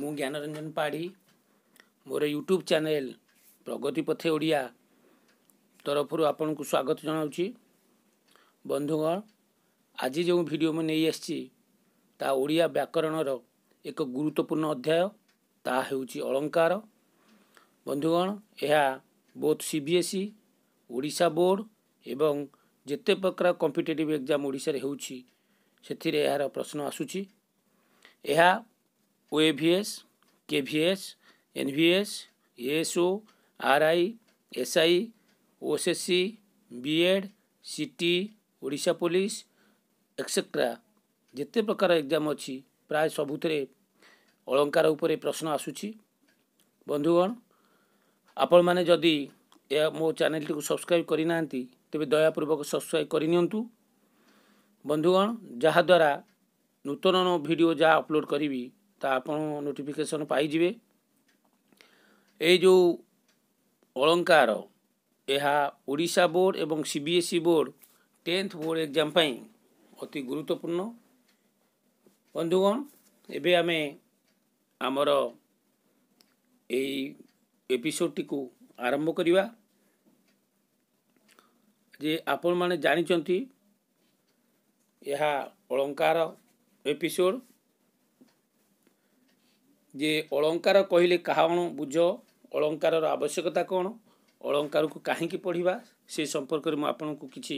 ମୁଁ ଜ୍ଞାନରଞ୍ଜନ ପାଢ଼ୀ ମୋର YouTube channel ପ୍ରଗତି ପଥେ ଓଡ଼ିଆ ତରଫରୁ ଆପଣଙ୍କୁ ସ୍ୱାଗତ ଜଣାଉଛି ବନ୍ଧୁଗଣ ଆଜି ଯେଉଁ ଭିଡ଼ିଓ ମୁଁ ନେଇ ଆସିଛି ତାହା ଓଡ଼ିଆ ବ୍ୟାକରଣର ଏକ ଗୁରୁତ୍ୱପୂର୍ଣ୍ଣ ଅଧ୍ୟାୟ ତାହା ହେଉଛି ଅଳଙ୍କାର ବନ୍ଧୁଗଣ ଏହା both C B S C Odisha board ଏବଂ ଯେତେ ପ୍ରକାର କମ୍ପିଟେଟିଭ୍ ଏକ୍ଜାମ୍ ଓଡ଼ିଶାରେ ହେଉଛି ସେଥିରେ ଏହାର ପ୍ରଶ୍ନ ଆସୁଛି ଏହା O A V S K V S N V S S O R I S I O S C B Ed C T Odisha police etcetera ଯେତେ ପ୍ରକାର ଏକ୍ଜାମ୍ ଅଛି ପ୍ରାୟ ସବୁଥିରେ ଅଳଙ୍କାର ଉପରେ ପ୍ରଶ୍ନ ଆସୁଛି ବନ୍ଧୁଗଣ ଆପଣମାନେ ଯଦି ଏହା ମୋ ଚ୍ୟାନେଲଟିକୁ ସବସ୍କ୍ରାଇବ୍ କରିନାହାନ୍ତି ତେବେ ଦୟାପୂର୍ବକ ସବସ୍କ୍ରାଇବ୍ କରିନିଅନ୍ତୁ ବନ୍ଧୁଗଣ ଯାହାଦ୍ୱାରା ନୂତନ ଭିଡ଼ିଓ ଯାହା ଅପଲୋଡ଼୍ କରିବି ତ ଆପଣ ନୋଟିଫିକେସନ୍ ପାଇଯିବେ ଏଇ ଯେଉଁ ଅଳଙ୍କାର ଏହା ଓଡ଼ିଶା ବୋର୍ଡ଼ ଏବଂ C B S E board tenth board exam ପାଇଁ ଅତି ଗୁରୁତ୍ୱପୂର୍ଣ୍ଣ ବନ୍ଧୁଗଣ ଏବେ ଆମେ ଆମର ଏଇ ଏପିସୋଡ଼ଟିକୁ ଆରମ୍ଭ କରିବା ଯେ ଆପଣମାନେ ଜାଣିଛନ୍ତି ଏହା ଅଳଙ୍କାର ଏପିସୋଡ଼ ଯେ ଅଳଙ୍କାର କହିଲେ କାହା ଅଣ ବୁଝ ଅଳଙ୍କାରର ଆବଶ୍ୟକତା କ'ଣ ଅଳଙ୍କାରକୁ କାହିଁକି ପଢ଼ିବା ସେ ସମ୍ପର୍କରେ ମୁଁ ଆପଣଙ୍କୁ କିଛି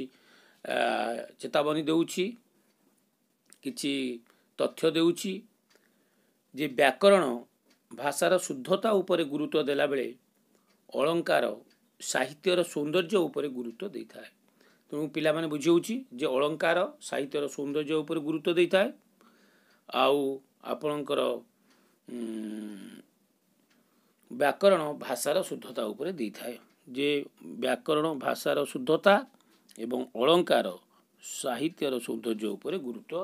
ଚେତାବନୀ ଦେଉଛି କିଛି ତଥ୍ୟ ଦେଉଛି ଯେ ବ୍ୟାକରଣ ଭାଷାର ଶୁଦ୍ଧତା ଉପରେ ଗୁରୁତ୍ୱ ଦେଲାବେଳେ ଅଳଙ୍କାର ସାହିତ୍ୟର ସୌନ୍ଦର୍ଯ୍ୟ ଉପରେ ଗୁରୁତ୍ୱ ଦେଇଥାଏ ତେଣୁ ପିଲାମାନେ ବୁଝାଉଛି ଯେ ଅଳଙ୍କାର ସାହିତ୍ୟର ସୌନ୍ଦର୍ଯ୍ୟ ଉପରେ ଗୁରୁତ୍ୱ ଦେଇଥାଏ ଆଉ ଆପଣଙ୍କର ବ୍ୟାକରଣ ଭାଷାର ଶୁଦ୍ଧତା ଉପରେ ଦେଇଥାଏ ଯେ ବ୍ୟାକରଣ ଭାଷାର ଶୁଦ୍ଧତା ଏବଂ ଅଳଙ୍କାର ସାହିତ୍ୟର ସୌନ୍ଦର୍ଯ୍ୟ ଉପରେ ଗୁରୁତ୍ୱ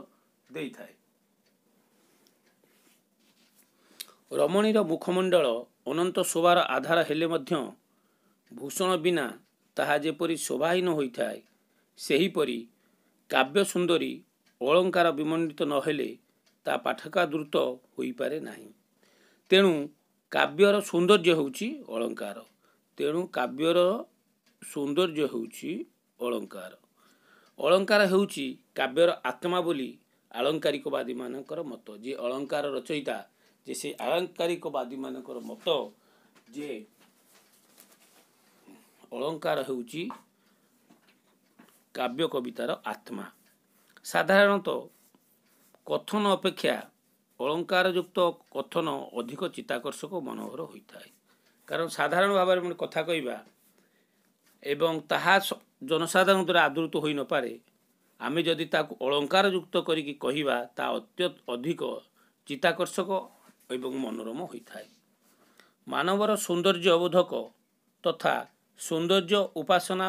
ଦେଇଥାଏ ରମଣୀର ମୁଖମଣ୍ଡଳ ଅନନ୍ତ ଶୋଭାର ଆଧାର ହେଲେ ମଧ୍ୟ ଭୂଷଣ ବିନା ତାହା ଯେପରି ଶୋଭାହୀନ ହୋଇଥାଏ ସେହିପରି କାବ୍ୟ ସୁନ୍ଦରୀ ଅଳଙ୍କାର ବିମଣ୍ଡିତ ନହେଲେ ତା ପାଠକା ଦ୍ରୁତ ହୋଇପାରେ ନାହିଁ ତେଣୁ କାବ୍ୟର ସୌନ୍ଦର୍ଯ୍ୟ ହେଉଛି ଅଳଙ୍କାର ତେଣୁ କାବ୍ୟର ସୌନ୍ଦର୍ଯ୍ୟ ହେଉଛି ଅଳଙ୍କାର ଅଳଙ୍କାର ହେଉଛି କାବ୍ୟର ଆତ୍ମା ବୋଲି ଆଳଙ୍କାରିକବାଦୀମାନଙ୍କର ମତ ଯିଏ ଅଳଙ୍କାର ରଚୟିତା ଯେ ସେ ଆଳଙ୍କାରିକବାଦୀମାନଙ୍କର ମତ ଯେ ଅଳଙ୍କାର ହେଉଛି କାବ୍ୟ କବିତାର ଆତ୍ମା ସାଧାରଣତଃ କଥନ ଅପେକ୍ଷା ଅଳଙ୍କାରଯୁକ୍ତ କଥନ ଅଧିକ ଚିତ୍ତାକର୍ଷକ ମନୋହର ହୋଇଥାଏ କାରଣ ସାଧାରଣ ଭାବରେ ଗୋଟେ କଥା କହିବା ଏବଂ ତାହା ଜନସାଧାରଣ ଦ୍ୱାରା ଆଦୃତ ହୋଇନପାରେ ଆମେ ଯଦି ତାକୁ ଅଳଙ୍କାରଯୁକ୍ତ କରିକି କହିବା ତା ଅତ୍ୟ ଅଧିକ ଚିତ୍ତାକର୍ଷକ ଏବଂ ମନୋରମ ହୋଇଥାଏ ମାନବର ସୌନ୍ଦର୍ଯ୍ୟ ଅବୋଧକ ତଥା ସୌନ୍ଦର୍ଯ୍ୟ ଉପାସନା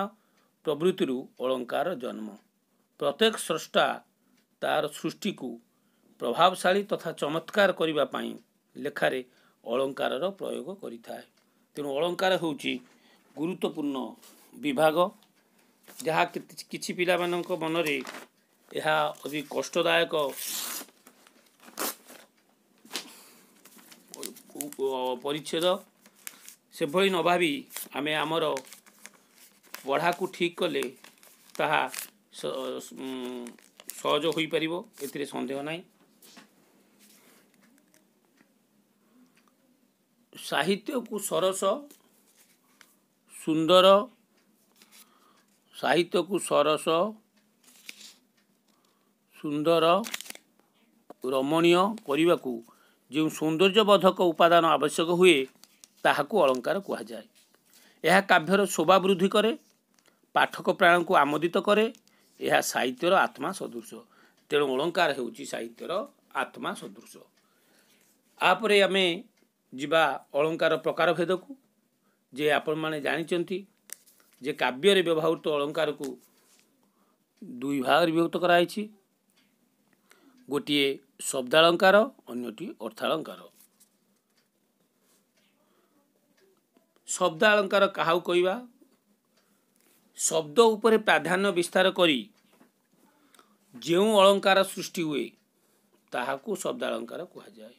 ପ୍ରବୃତ୍ତିରୁ ଅଳଙ୍କାର ଜନ୍ମ ପ୍ରତ୍ୟେକ ସ୍ରଷ୍ଟା ତା'ର ସୃଷ୍ଟିକୁ ପ୍ରଭାବଶାଳୀ ତଥା ଚମତ୍କାର କରିବା ପାଇଁ ଲେଖାରେ ଅଳଙ୍କାରର ପ୍ରୟୋଗ କରିଥାଏ ତେଣୁ ଅଳଙ୍କାର ହେଉଛି ଗୁରୁତ୍ୱପୂର୍ଣ୍ଣ ବିଭାଗ ଯାହା କିଛି ପିଲାମାନଙ୍କ ମନରେ ଏହା ଅତି କଷ୍ଟଦାୟକ ପରିଚ୍ଛେଦ ସେଭଳି ନ ଭାବି ଆମେ ଆମର ପଢ଼ାକୁ ଠିକ୍ କଲେ ତାହା ସହଜ ହୋଇପାରିବ ଏଥିରେ ସନ୍ଦେହ ନାହିଁ ସାହିତ୍ୟକୁ ସରସ ସୁନ୍ଦର ସାହିତ୍ୟକୁ ସରସ ସୁନ୍ଦର ରମଣୀୟ କରିବାକୁ ଯେଉଁ ସୌନ୍ଦର୍ଯ୍ୟବୋଧକ ଉପାଦାନ ଆବଶ୍ୟକ ହୁଏ ତାହାକୁ ଅଳଙ୍କାର କୁହାଯାଏ ଏହା କାବ୍ୟର ଶୋଭା ବୃଦ୍ଧି କରେ ପାଠକ ପ୍ରାଣକୁ ଆମୋଦିତ କରେ ଏହା ସାହିତ୍ୟର ଆତ୍ମା ସଦୃଶ ତେଣୁ ଅଳଙ୍କାର ହେଉଛି ସାହିତ୍ୟର ଆତ୍ମା ସଦୃଶ ଆପରେ ଆମେ ଯିବା ଅଳଙ୍କାର ପ୍ରକାର ଭେଦକୁ ଯେ ଆପଣମାନେ ଜାଣିଛନ୍ତି ଯେ କାବ୍ୟରେ ବ୍ୟବହୃତ ଅଳଙ୍କାରକୁ ଦୁଇ ଭାଗରେ ବିଭକ୍ତ କରାଯାଇଛି ଗୋଟିଏ ଶବ୍ଦାଳଙ୍କାର ଅନ୍ୟଟି ଅର୍ଥାଳଙ୍କାର ଶବ୍ଦାଳଙ୍କାର କାହାକୁ କହିବା ଶବ୍ଦ ଉପରେ ପ୍ରାଧାନ୍ୟ ବିସ୍ତାର କରି ଯେଉଁ ଅଳଙ୍କାର ସୃଷ୍ଟି ହୁଏ ତାହାକୁ ଶବ୍ଦାଳଙ୍କାର କୁହାଯାଏ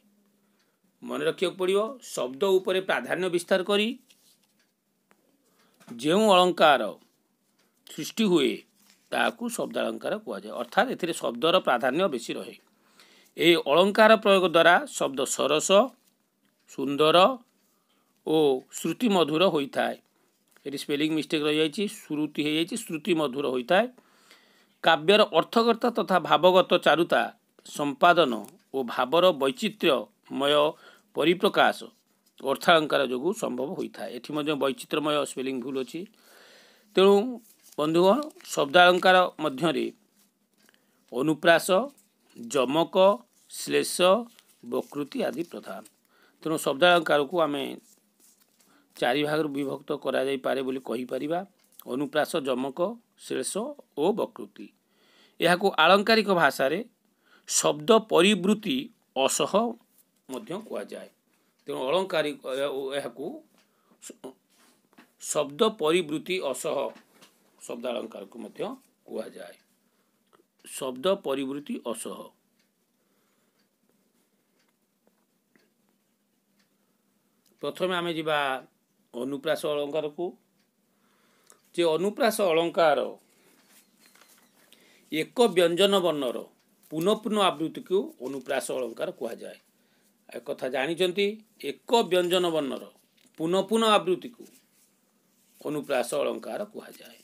ମନେ ରଖିବାକୁ ପଡ଼ିବ ଶବ୍ଦ ଉପରେ ପ୍ରାଧାନ୍ୟ ବିସ୍ତାର କରି ଯେଉଁ ଅଳଙ୍କାର ସୃଷ୍ଟି ହୁଏ ତାହାକୁ ଶବ୍ଦାଳଙ୍କାର କୁହାଯାଏ ଅର୍ଥାତ୍ ଏଥିରେ ଶବ୍ଦର ପ୍ରାଧାନ୍ୟ ବେଶୀ ରହେ ଏହି ଅଳଙ୍କାର ପ୍ରୟୋଗ ଦ୍ୱାରା ଶବ୍ଦ ସରସ ସୁନ୍ଦର ଓ ଶ୍ରୁତି ମଧୁର ହୋଇଥାଏ ଏଠି ସ୍ପେଲିଂ ମିଷ୍ଟେକ୍ ରହିଯାଇଛି ଶ୍ରୁତି ହୋଇଯାଇଛି ଶ୍ରୁତି ମଧୁର ହୋଇଥାଏ କାବ୍ୟର ଅର୍ଥଗତ ତଥା ଭାବଗତ ଚାରୁତା ସମ୍ପାଦନ ଓ ଭାବର ବୈଚିତ୍ର୍ୟ ମୟ ପରିପ୍ରକାଶ ଅର୍ଥାଳଙ୍କାର ଯୋଗୁଁ ସମ୍ଭବ ହୋଇଥାଏ ଏଠି ମଧ୍ୟ ବୈଚିତ୍ରମୟ ସ୍ପେଲିଂ ଭୁଲ ଅଛି ତେଣୁ ବନ୍ଧୁଗଣ ଶବ୍ଦାଳଙ୍କାର ମଧ୍ୟରେ ଅନୁପ୍ରାସ ଯମକ ଶ୍ଲେଷ ବକୃତି ଆଦି ପ୍ରଧାନ ତେଣୁ ଶବ୍ଦାଳଙ୍କାରକୁ ଆମେ ଚାରି ଭାଗରୁ ବିଭକ୍ତ କରାଯାଇପାରେ ବୋଲି କହିପାରିବା ଅନୁପ୍ରାସ ଯମକ ଶ୍ଳେଷ ଓ ବକୃତି ଏହାକୁ ଆଳଙ୍କାରିକ ଭାଷାରେ ଶବ୍ଦ ପରିବୃତ୍ତି ଅସହ ମଧ୍ୟ କୁହାଯାଏ ତେଣୁ ଅଳଙ୍କାରୀ ଏହାକୁ ଶବ୍ଦ ପରିବୃତ୍ତି ଅସହ ଶବ୍ଦ ଅଳଙ୍କାରକୁ ମଧ୍ୟ କୁହାଯାଏ ଶବ୍ଦ ପରିବୃତ୍ତି ଅସହ ପ୍ରଥମେ ଆମେ ଯିବା ଅନୁପ୍ରାସ ଅଳଙ୍କାରକୁ ଯେ ଅନୁପ୍ରାସ ଅଳଙ୍କାର ଏକ ବ୍ୟଞ୍ଜନ ବର୍ଣ୍ଣର ପୁନଃପୁନଃ ଆବୃତ୍ତିକୁ ଅନୁପ୍ରାସ ଅଳଙ୍କାର କୁହାଯାଏ କଥା ଜାଣିଛନ୍ତି ଏକ ବ୍ୟଞ୍ଜନ ବର୍ଣ୍ଣର ପୁନଃ ପୁନଃ ଆବୃତ୍ତିକୁ ଅନୁପ୍ରାସ ଅଳଙ୍କାର କୁହାଯାଏ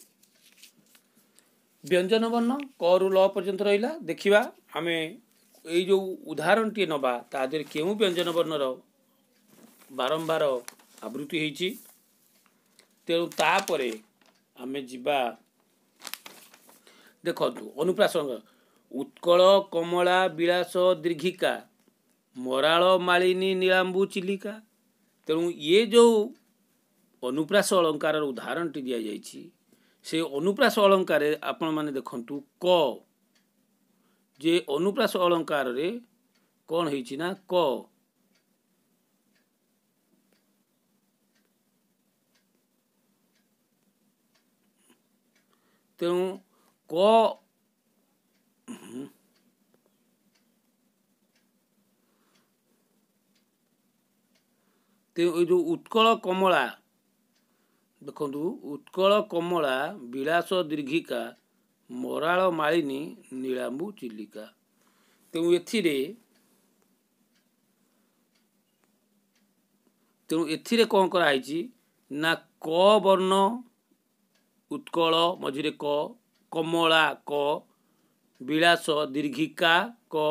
ବ୍ୟଞ୍ଜନ ବର୍ଣ୍ଣ କରୁ ଲ ପର୍ଯ୍ୟନ୍ତ ରହିଲା ଦେଖିବା ଆମେ ଏଇ ଯେଉଁ ଉଦାହରଣଟିଏ ନେବା ତା ଦେହରେ କେଉଁ ବ୍ୟଞ୍ଜନ ବର୍ଣ୍ଣର ବାରମ୍ବାର ଆବୃତ୍ତି ହେଇଛି ତେଣୁ ତାପରେ ଆମେ ଯିବା ଦେଖନ୍ତୁ ଅନୁପ୍ରାସ ଉତ୍କଳ କମଳା ବିଳାସ ଦୀର୍ଘିକା ମରାଳ ମାଳିନୀ ନୀଳାମ୍ବୁ ଚିଲିକା ତେଣୁ ଇଏ ଯେଉଁ ଅନୁପ୍ରାସ ଅଳଙ୍କାରର ଉଦାହରଣଟି ଦିଆଯାଇଛି ସେ ଅନୁପ୍ରାସ ଅଳଙ୍କାରରେ ଆପଣମାନେ ଦେଖନ୍ତୁ କ ଯେ ଅନୁପ୍ରାସ ଅଳଙ୍କାରରେ କ'ଣ ହେଇଛି ନା କ ତେଣୁ କ ତେଣୁ ଏଇ ଯେଉଁ ଉତ୍କଳ କମଳା ଦେଖନ୍ତୁ ଉତ୍କଳ କମଳା ବିଳାସ ଦୀର୍ଘିକା ମରାଳ ମାଳିନୀ ନୀଳାମ୍ବୁ ଚିଲିକା ତେଣୁ ଏଥିରେ ତେଣୁ ଏଥିରେ କ'ଣ କରାହେଇଛି ନା କ ବର୍ଣ୍ଣ ଉତ୍କଳ ମଝିରେ କ କମଳା କ ବିଳାସ ଦୀର୍ଘିକା କ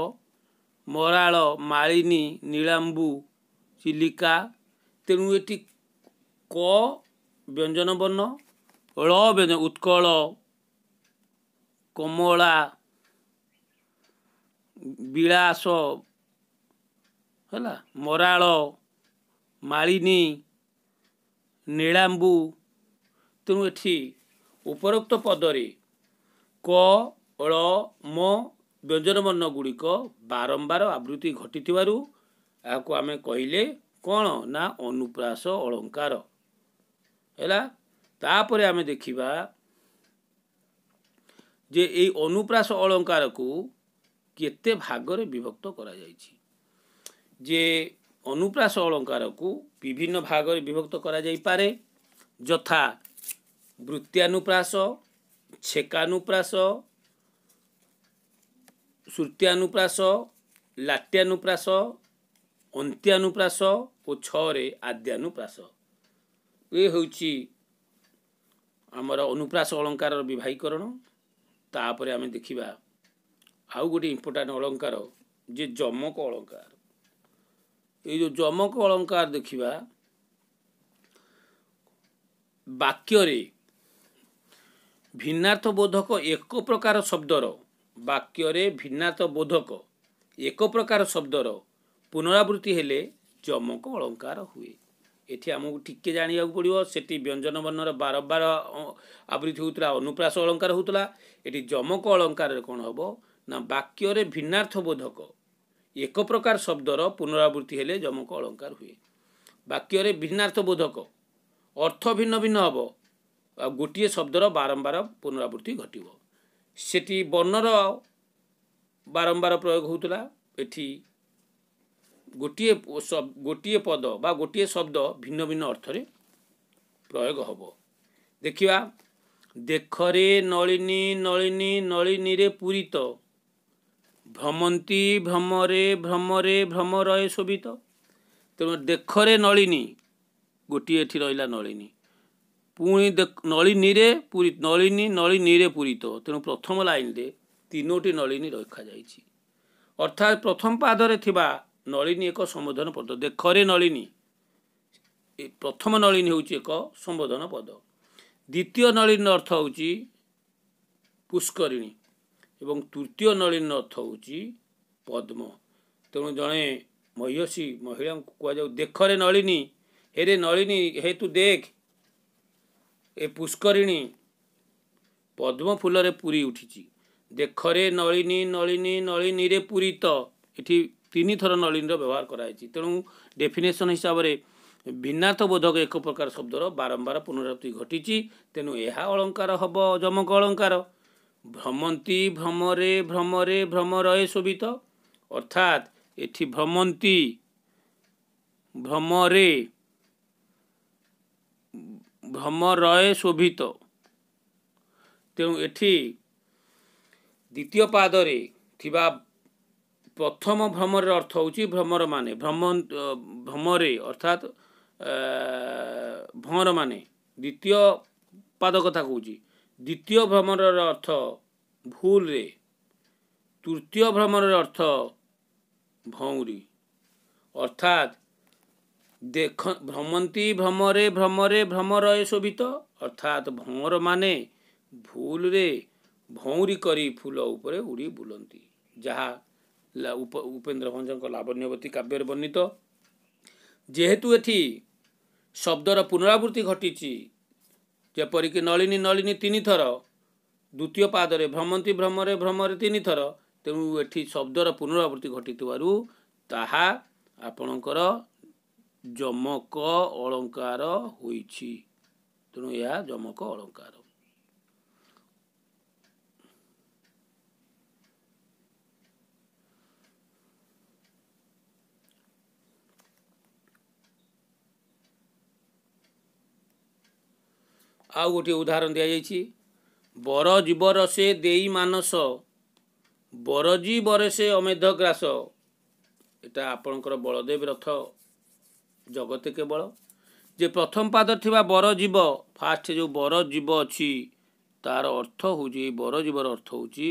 ମରାଳ ମାଳିନୀ ନୀଳାମ୍ବୁ ଚିଲିକା ତେଣୁ ଏଠି କ ବ୍ୟଞ୍ଜନ ବର୍ଣ୍ଣ ଳ ବ୍ୟଞ୍ଜନ ଉତ୍କଳ କମଳା ବିଳାସ ହେଲା ମରାଳ ମାଳିନୀ ନୀଳାମ୍ବୁ ତେଣୁ ଏଠି ଉପରୋକ୍ତ ପଦରେ କ ଳ ମ ବ୍ୟଞ୍ଜନବର୍ଣ୍ଣ ଗୁଡ଼ିକ ବାରମ୍ବାର ଆବୃତ୍ତି ଘଟିଥିବାରୁ ଏହାକୁ ଆମେ କହିଲେ କ'ଣ ନା ଅନୁପ୍ରାସ ଅଳଙ୍କାର ହେଲା ତାପରେ ଆମେ ଦେଖିବା ଯେ ଏଇ ଅନୁପ୍ରାସ ଅଳଙ୍କାରକୁ କେତେ ଭାଗରେ ବିଭକ୍ତ କରାଯାଇଛି ଯେ ଅନୁପ୍ରାସ ଅଳଙ୍କାରକୁ ବିଭିନ୍ନ ଭାଗରେ ବିଭକ୍ତ କରାଯାଇପାରେ ଯଥା ବୃତ୍ତ୍ୟାନୁପ୍ରାସ ଛେକାନୁପ୍ରାସ ଶ୍ରୁତ୍ୟାନୁପ୍ରାସ ଲାଟ୍ୟାନୁପ୍ରାସ ଅନ୍ତ୍ୟାନୁପ୍ରାସ ଓ ଛଅରେ ଆଦ୍ୟାନୁପ୍ରାସ ଏ ହେଉଛି ଆମର ଅନୁପ୍ରାସ ଅଳଙ୍କାରର ବିବାହୀକରଣ ତାପରେ ଆମେ ଦେଖିବା ଆଉ ଗୋଟିଏ ଇମ୍ପୋର୍ଟାଣ୍ଟ ଅଳଙ୍କାର ଯେ ଯମକ ଅଳଙ୍କାର ଏଇ ଯେଉଁ ଯମକ ଅଳଙ୍କାର ଦେଖିବା ବାକ୍ୟରେ ଭିନ୍ନାର୍ଥ ବୋଧକ ଏକ ପ୍ରକାର ଶବ୍ଦର ବାକ୍ୟରେ ଭିନ୍ନାର୍ଥ ବୋଧକ ଏକ ପ୍ରକାର ଶବ୍ଦର ପୁନରାବୃତ୍ତି ହେଲେ ଚମକ ଅଳଙ୍କାର ହୁଏ ଏଠି ଆମକୁ ଟିକେ ଜାଣିବାକୁ ପଡ଼ିବ ସେଠି ବ୍ୟଞ୍ଜନ ବର୍ଣ୍ଣର ବାରମ୍ବାର ଆବୃତ୍ତି ହେଉଥିଲା ଅନୁପ୍ରାସ ଅଳଙ୍କାର ହେଉଥିଲା ଏଠି ଯମକ ଅଳଙ୍କାରରେ କ'ଣ ହେବ ନା ବାକ୍ୟରେ ଭିନ୍ନାର୍ଥ ବୋଧକ ଏକ ପ୍ରକାର ଶବ୍ଦର ପୁନରାବୃତ୍ତି ହେଲେ ଯମକ ଅଳଙ୍କାର ହୁଏ ବାକ୍ୟରେ ଭିନ୍ନାର୍ଥ ବୋଧକ ଅର୍ଥ ଭିନ୍ନ ଭିନ୍ନ ହେବ ଆଉ ଗୋଟିଏ ଶବ୍ଦର ବାରମ୍ବାର ପୁନରାବୃତ୍ତି ଘଟିବ ସେଠି ବର୍ଣ୍ଣର ବାରମ୍ବାର ପ୍ରୟୋଗ ହେଉଥିଲା ଏଠି ଗୋଟିଏ ଗୋଟିଏ ପଦ ବା ଗୋଟିଏ ଶବ୍ଦ ଭିନ୍ନ ଭିନ୍ନ ଅର୍ଥରେ ପ୍ରୟୋଗ ହେବ ଦେଖିବା ଦେଖରେ ନଳିନୀ ନଳିନୀ ନଳିନୀରେ ପୂରିତ ଭ୍ରମନ୍ତି ଭ୍ରମରେ ଭ୍ରମରେ ଭ୍ରମରେ ଶୋଭିତ ତେଣୁ ଦେଖରେ ନଳିନୀ ଗୋଟିଏ ଏଠି ରହିଲା ନଳିନୀ ପୁଣି ନଳିନୀରେ ପୁରୀ ନଳିନୀ ନଳିନୀରେ ପୂରିତ ତେଣୁ ପ୍ରଥମ ଲାଇନ୍ରେ ତିନୋଟି ନଳିନୀ ରଖାଯାଇଛି ଅର୍ଥାତ୍ ପ୍ରଥମ ପାଦରେ ଥିବା ନଳିନୀ ଏକ ସମ୍ବୋଧନ ପଦ ଦେଖରେ ନଳିନୀ ଏ ପ୍ରଥମ ନଳିନୀ ହେଉଛି ଏକ ସମ୍ବୋଧନ ପଦ ଦ୍ୱିତୀୟ ନଳିନୀର ଅର୍ଥ ହେଉଛି ପୁଷ୍କରିଣୀ ଏବଂ ତୃତୀୟ ନଳିନୀର ଅର୍ଥ ହେଉଛି ପଦ୍ମ ତେଣୁ ଜଣେ ମହିଷୀ ମହିଳାଙ୍କୁ କୁହାଯାଉ ଦେଖରେ ନଳିନୀ ହେରେ ନଳିନୀ ହେ ତୁ ଦେଖ ଏ ପୁଷ୍କରିଣୀ ପଦ୍ମ ଫୁଲରେ ପୁରୀ ଉଠିଛି ଦେଖରେ ନଳିନୀ ନଳିନୀ ନଳିନୀରେ ପୁରୀ ତ ଏଠି ତିନିଥର ନଳିନୀର ବ୍ୟବହାର କରାଯାଇଛି ତେଣୁ ଡେଫିନେସନ୍ ହିସାବରେ ଭିନ୍ନାର୍ଥବୋଧକ ଏକ ପ୍ରକାର ଶବ୍ଦର ବାରମ୍ବାର ପୁନରାବୃତ୍ତି ଘଟିଛି ତେଣୁ ଏହା ଅଳଙ୍କାର ହେବ ଯମକ ଅଳଙ୍କାର ଭ୍ରମନ୍ତି ଭ୍ରମରେ ଭ୍ରମରେ ଭ୍ରମ ରହେ ଶୋଭିତ ଅର୍ଥାତ୍ ଏଠି ଭ୍ରମନ୍ତି ଭ୍ରମରେ ଭ୍ରମ ରହେ ଶୋଭିତ ତେଣୁ ଏଠି ଦ୍ୱିତୀୟ ପାଦରେ ଥିବା ପ୍ରଥମ ଭ୍ରମର ଅର୍ଥ ହେଉଛି ଭ୍ରମର ମାନେ ଭ୍ରମ ଭ୍ରମରେ ଅର୍ଥାତ୍ ଭଅଁର ମାନେ ଦ୍ୱିତୀୟ ପାଦ କଥା କହୁଛି ଦ୍ୱିତୀୟ ଭ୍ରମରର ଅର୍ଥ ଭୁଲରେ ତୃତୀୟ ଭ୍ରମରର ଅର୍ଥ ଭଉଁରୀ ଅର୍ଥାତ୍ ଦେଖ ଭ୍ରମନ୍ତି ଭ୍ରମରେ ଭ୍ରମରେ ଭ୍ରମର ଏ ଶୋଭିତ ଅର୍ଥାତ୍ ଭଅଁର ମାନେ ଭୁଲରେ ଭଉଁରୀ କରି ଫୁଲ ଉପରେ ଉଡ଼ି ବୁଲନ୍ତି ଯାହା ଉପେନ୍ଦ୍ର ଭଞ୍ଜଙ୍କ ଲାବଣ୍ୟବତୀ କାବ୍ୟରେ ବର୍ଣ୍ଣିତ ଯେହେତୁ ଏଠି ଶବ୍ଦର ପୁନରାବୃତ୍ତି ଘଟିଛି ଯେପରିକି ନଳିନୀ ନଳିନୀ ତିନିଥର ଦ୍ୱିତୀୟ ପାଦରେ ଭ୍ରମନ୍ତି ଭ୍ରମରେ ଭ୍ରମରେ ତିନିଥର ତେଣୁ ଏଠି ଶବ୍ଦର ପୁନରାବୃତ୍ତି ଘଟିଥିବାରୁ ତାହା ଆପଣଙ୍କର ଯମକ ଅଳଙ୍କାର ହୋଇଛି ତେଣୁ ଏହା ଯମକ ଅଳଙ୍କାର ଆଉ ଗୋଟିଏ ଉଦାହରଣ ଦିଆଯାଇଛି ବର ଜୀବର ସେ ଦେଇ ମାନସ ବରଜୀ ବରେ ସେ ଅମେଧ ଗ୍ରାସ ଏଇଟା ଆପଣଙ୍କର ବଳଦେବ ରଥ ଜଗତେ କେବଳ ଯେ ପ୍ରଥମ ପାଦ ଥିବା ବର ଜୀବ ଫାଷ୍ଟ ଯେଉଁ ବର ଜୀବ ଅଛି ତାର ଅର୍ଥ ହେଉଛି ଏଇ ବର ଜୀବର ଅର୍ଥ ହେଉଛି